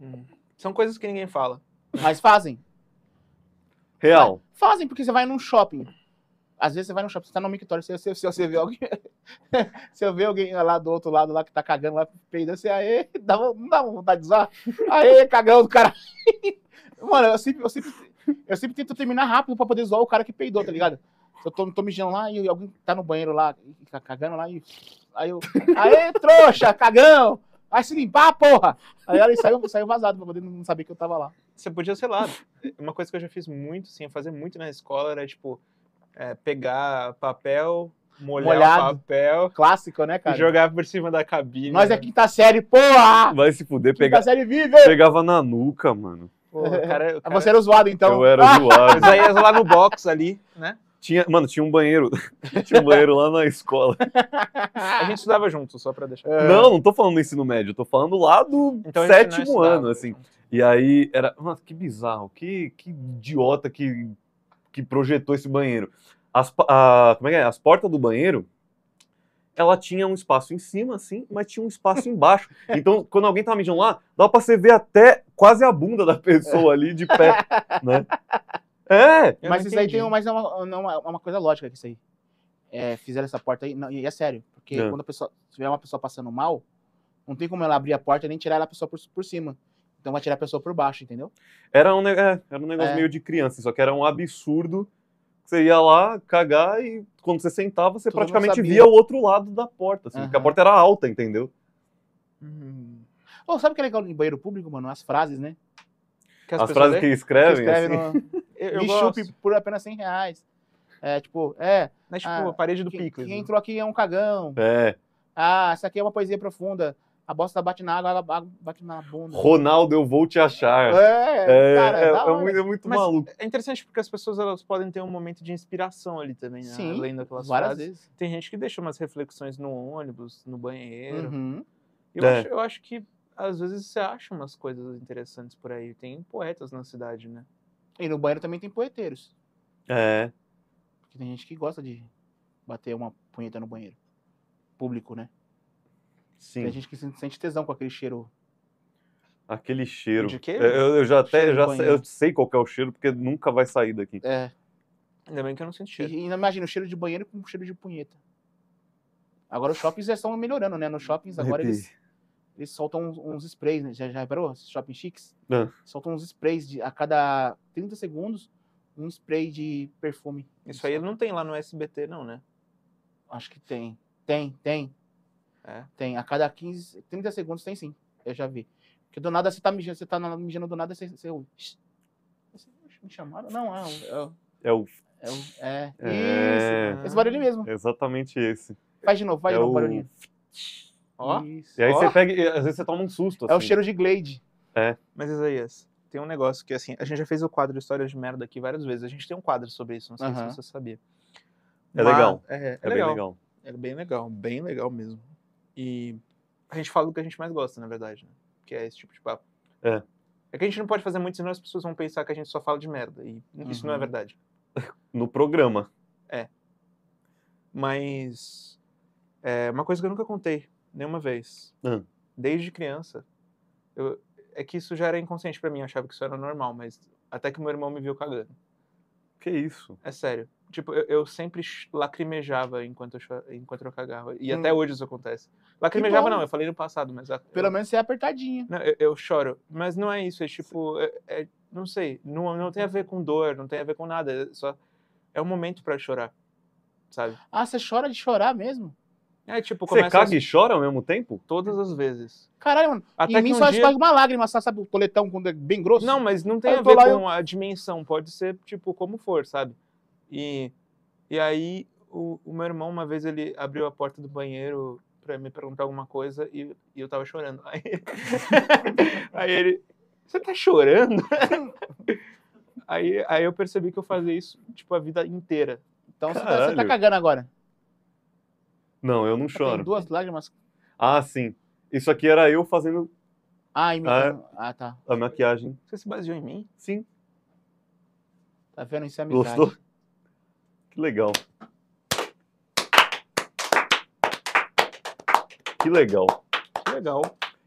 Hum. São coisas que ninguém fala. Mas fazem. Real. Mas fazem, porque você vai num shopping. Às vezes você vai num shopping, você tá no mictório, você, você, você, você vê alguém. você vê alguém lá do outro lado lá que tá cagando lá, peidando, você aí dá, não dá vontade de zoar. Aê, cagão do cara. Mano, eu sempre, eu sempre, eu sempre tento terminar rápido pra poder zoar o cara que peidou, tá ligado? Eu tô, tô mijando lá e alguém tá no banheiro lá, cagando lá e. Aí eu. Aê, trouxa, cagão! Vai se limpar, porra! Aí ela saiu, saiu vazado pra poder não saber que eu tava lá. Você podia, sei lá, uma coisa que eu já fiz muito, assim, fazer muito na escola era, tipo, é, pegar papel, molhar Molhado. papel. Clássico, né, cara? E jogar por cima da cabine. Mas é né? quinta série, porra! Vai se fuder, pegar. Quinta série vive! Pegava na nuca, mano. Ah, cara... Você era zoado, então. Eu era zoado. era lá no box ali, né? Tinha, mano, tinha um banheiro. tinha um banheiro lá na escola. A gente estudava junto, só pra deixar. É. Não, não tô falando do ensino médio, tô falando lá do então, sétimo ano, assim. E aí era. Mano, que bizarro, que, que idiota que, que projetou esse banheiro. As, a, como é que é? As portas do banheiro ela tinha um espaço em cima, assim, mas tinha um espaço embaixo. Então, quando alguém tava mijando lá, dá pra você ver até quase a bunda da pessoa ali de pé, né? É! Mas isso entendi. aí tem mas é uma, não, é uma coisa lógica que isso aí. É, fizeram essa porta aí, não, e é sério, porque é. quando a pessoa, se tiver uma pessoa passando mal, não tem como ela abrir a porta e nem tirar ela a pessoa por, por cima. Então vai tirar a pessoa por baixo, entendeu? Era um, é, era um negócio é. meio de criança, só que era um absurdo você ia lá cagar e quando você sentava, você Todo praticamente via o outro lado da porta, assim, uhum. porque a porta era alta, entendeu? Hum. Oh, sabe o que é legal em banheiro público, mano? As frases, né? Que as, as frases que escrevem? Que escrevem assim. no... eu, eu Me chupe por apenas 100 reais. É, tipo, é... Mas, tipo, ah, a, parede do pico. Quem né? entrou aqui é um cagão. É. Ah, essa aqui é uma poesia profunda a bosta bate na água, ela bate na bunda. Ronaldo, eu vou te achar. É, é, cara, é, é, é muito, é muito Mas maluco. É interessante porque as pessoas elas podem ter um momento de inspiração ali também, né? Sim, além daquelas várias frases. vezes. Tem gente que deixa umas reflexões no ônibus, no banheiro. Uhum. Eu, é. acho, eu acho que às vezes você acha umas coisas interessantes por aí. Tem poetas na cidade, né? E no banheiro também tem poeteiros. É. Porque tem gente que gosta de bater uma punheta no banheiro. Público, né? Sim. Tem gente que sente tesão com aquele cheiro. Aquele cheiro. De quê? É, eu, eu já até já sei, eu sei qual é o cheiro, porque nunca vai sair daqui. É. Ainda bem que eu não sinto cheiro. E, imagina o cheiro de banheiro com o cheiro de punheta. Agora os shoppings já estão melhorando, né? Nos shoppings agora eles, eles soltam uns, uns, sprays, né? Já, já reparou? Shopping chiques? É. Soltam uns sprays de, a cada 30 segundos, um spray de perfume. Isso aí não tem lá no SBT, não, né? Acho que tem. Tem, tem. É? Tem, a cada 15, 30 segundos tem sim. Eu já vi. Porque do nada você tá mijando, você tá mijando do nada, você, você Me chamaram? Não, é, é o. É o. É, o, é, é, Isso, esse barulho mesmo. Exatamente esse. Faz de novo, faz é de novo o barulhinho. Ó. E aí Ó. você pega, às vezes você toma um susto. Assim. É o assim. cheiro de Glade. É. Mas Isaías, tem um negócio que assim, a gente já fez o quadro Histórias de Merda aqui várias vezes. A gente tem um quadro sobre isso, não sei uh -huh. se você sabia. É Mas, legal. É, é, é legal. bem legal. É bem legal, bem legal mesmo. E a gente fala do que a gente mais gosta, na verdade, né? Que é esse tipo de papo. É. É que a gente não pode fazer muito, senão as pessoas vão pensar que a gente só fala de merda. E isso não é uhum. verdade. No programa. É. Mas. É uma coisa que eu nunca contei, nenhuma vez. Uhum. Desde criança. Eu, é que isso já era inconsciente para mim, eu achava que isso era normal, mas até que meu irmão me viu cagando. Que isso? É sério. Tipo, eu, eu, sempre lacrimejava enquanto eu, enquanto eu cagava. E hum. até hoje isso acontece. Então lacrimejava não, eu falei no passado, mas... A, Pelo eu, menos você é apertadinha. Não, eu, eu, choro. Mas não é isso, é tipo... É, é, não sei, não, não tem a ver com dor, não tem a ver com nada. É só, é um momento para chorar, sabe? Ah, você chora de chorar mesmo? É, tipo, Você caga as... e chora ao mesmo tempo? Todas as vezes. Caralho, mano. Até em mim um só dia... uma lágrima, sabe? O é bem grosso. Não, mas não tem Aí a ver com eu... a dimensão. Pode ser, tipo, como for, sabe? E, e aí o, o meu irmão, uma vez, ele abriu a porta do banheiro para me perguntar alguma coisa e, e eu tava chorando. Aí, aí ele, você tá chorando? aí, aí eu percebi que eu fazia isso, tipo, a vida inteira. Então você tá, você tá, cagando agora? Não, eu não choro. Tem duas lágrimas. Ah, sim. Isso aqui era eu fazendo... Ah, Ah, ah tá. A maquiagem. Você se baseou em mim? Sim. Tá vendo? Isso é amizade. Gostou? Que legal. Que legal. Que legal.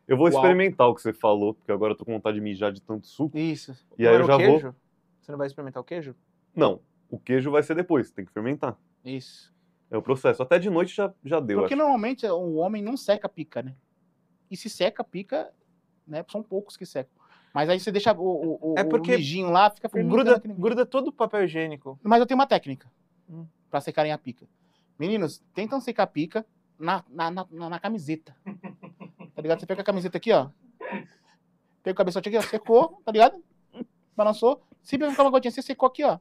Eu vou Uau. experimentar o que você falou, porque agora eu tô com vontade de mijar de tanto suco. Isso. E aí é eu já queijo? vou. Você não vai experimentar o queijo? Não. O queijo vai ser depois, tem que fermentar. Isso. É o processo. Até de noite já, já deu. Porque acho. normalmente o homem não seca pica, né? E se seca pica, né? São poucos que secam. Mas aí você deixa o, o, é porque o mijinho lá, fica fermentando. Gruda, gruda todo o papel higiênico. Mas eu tenho uma técnica para secarem a pica. Meninos, tentam secar a pica na, na, na, na camiseta. Tá ligado? Você pega a camiseta aqui, ó. Pega o cabeçote aqui, ó. Secou, tá ligado? Balançou. Se pegou uma gotinha, você secou aqui, ó.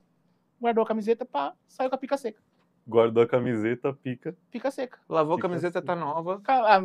Guardou a camiseta, pá, saiu com a pica seca. Guardou a camiseta, pica. Pica seca. Lavou pica a camiseta, tá seca. tá nova. Ah,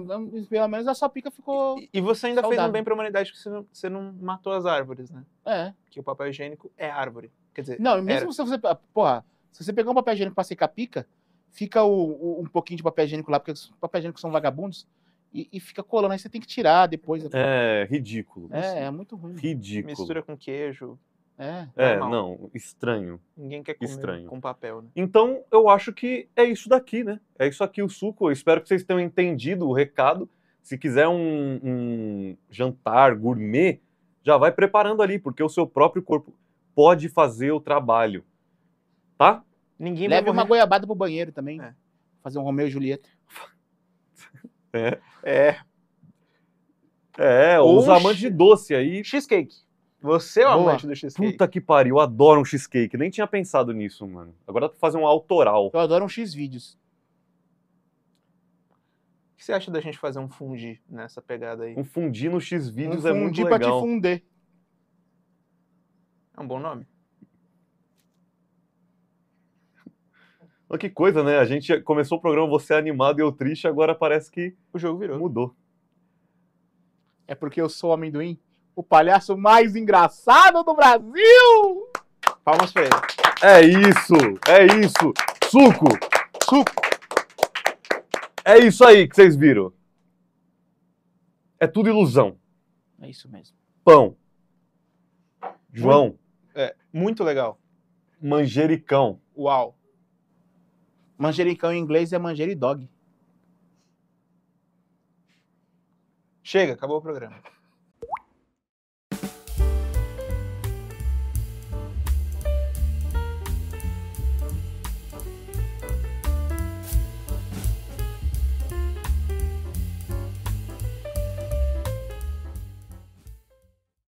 pelo menos a sua pica ficou. E, e você ainda saudável. fez um bem pra humanidade que você não, você não matou as árvores, né? É. Que o papel higiênico é árvore. Quer dizer. Não, mesmo era. se você. Ah, porra. Se você pegar um papel higiênico para secar pica, fica o, o, um pouquinho de papel higiênico lá, porque os papel higiênicos são vagabundos, e, e, fica colando. Aí você tem que tirar depois. É, ridículo. É, assim. é muito ruim. Ridículo. Mistura com queijo. É, é não, estranho. Ninguém quer comer estranho. com papel, né? Então, eu acho que é isso daqui, né? É isso aqui o suco. Eu espero que vocês tenham entendido o recado. Se quiser um, um jantar gourmet, já vai preparando ali, porque o seu próprio corpo pode fazer o trabalho tá? Ninguém leva uma goiabada pro banheiro também. É. Fazer um Romeu e Julieta. É. É. É, ou os amantes de doce aí. Cheesecake. Você é o amante do cheesecake. Puta que pariu, eu adoro um cheesecake. Nem tinha pensado nisso, mano. Agora dá pra fazer um autoral. Eu adoro um X-vídeos. O que você acha da gente fazer um fundi nessa pegada aí? Um fundi no X-vídeos um é muito legal. Fundi pra te funder. É um bom nome. Olha que coisa, né? A gente começou o programa você é animado e eu triste, agora parece que o jogo virou. Mudou. É porque eu sou o amendoim, o palhaço mais engraçado do Brasil! Palmas pra ele. É isso, é isso. Suco! Suco! É isso aí que vocês viram. É tudo ilusão. É isso mesmo. Pão. João. é, muito legal. Manjericão. Uau. Manjericão em inglês é manjeridog. Chega, acabou o programa.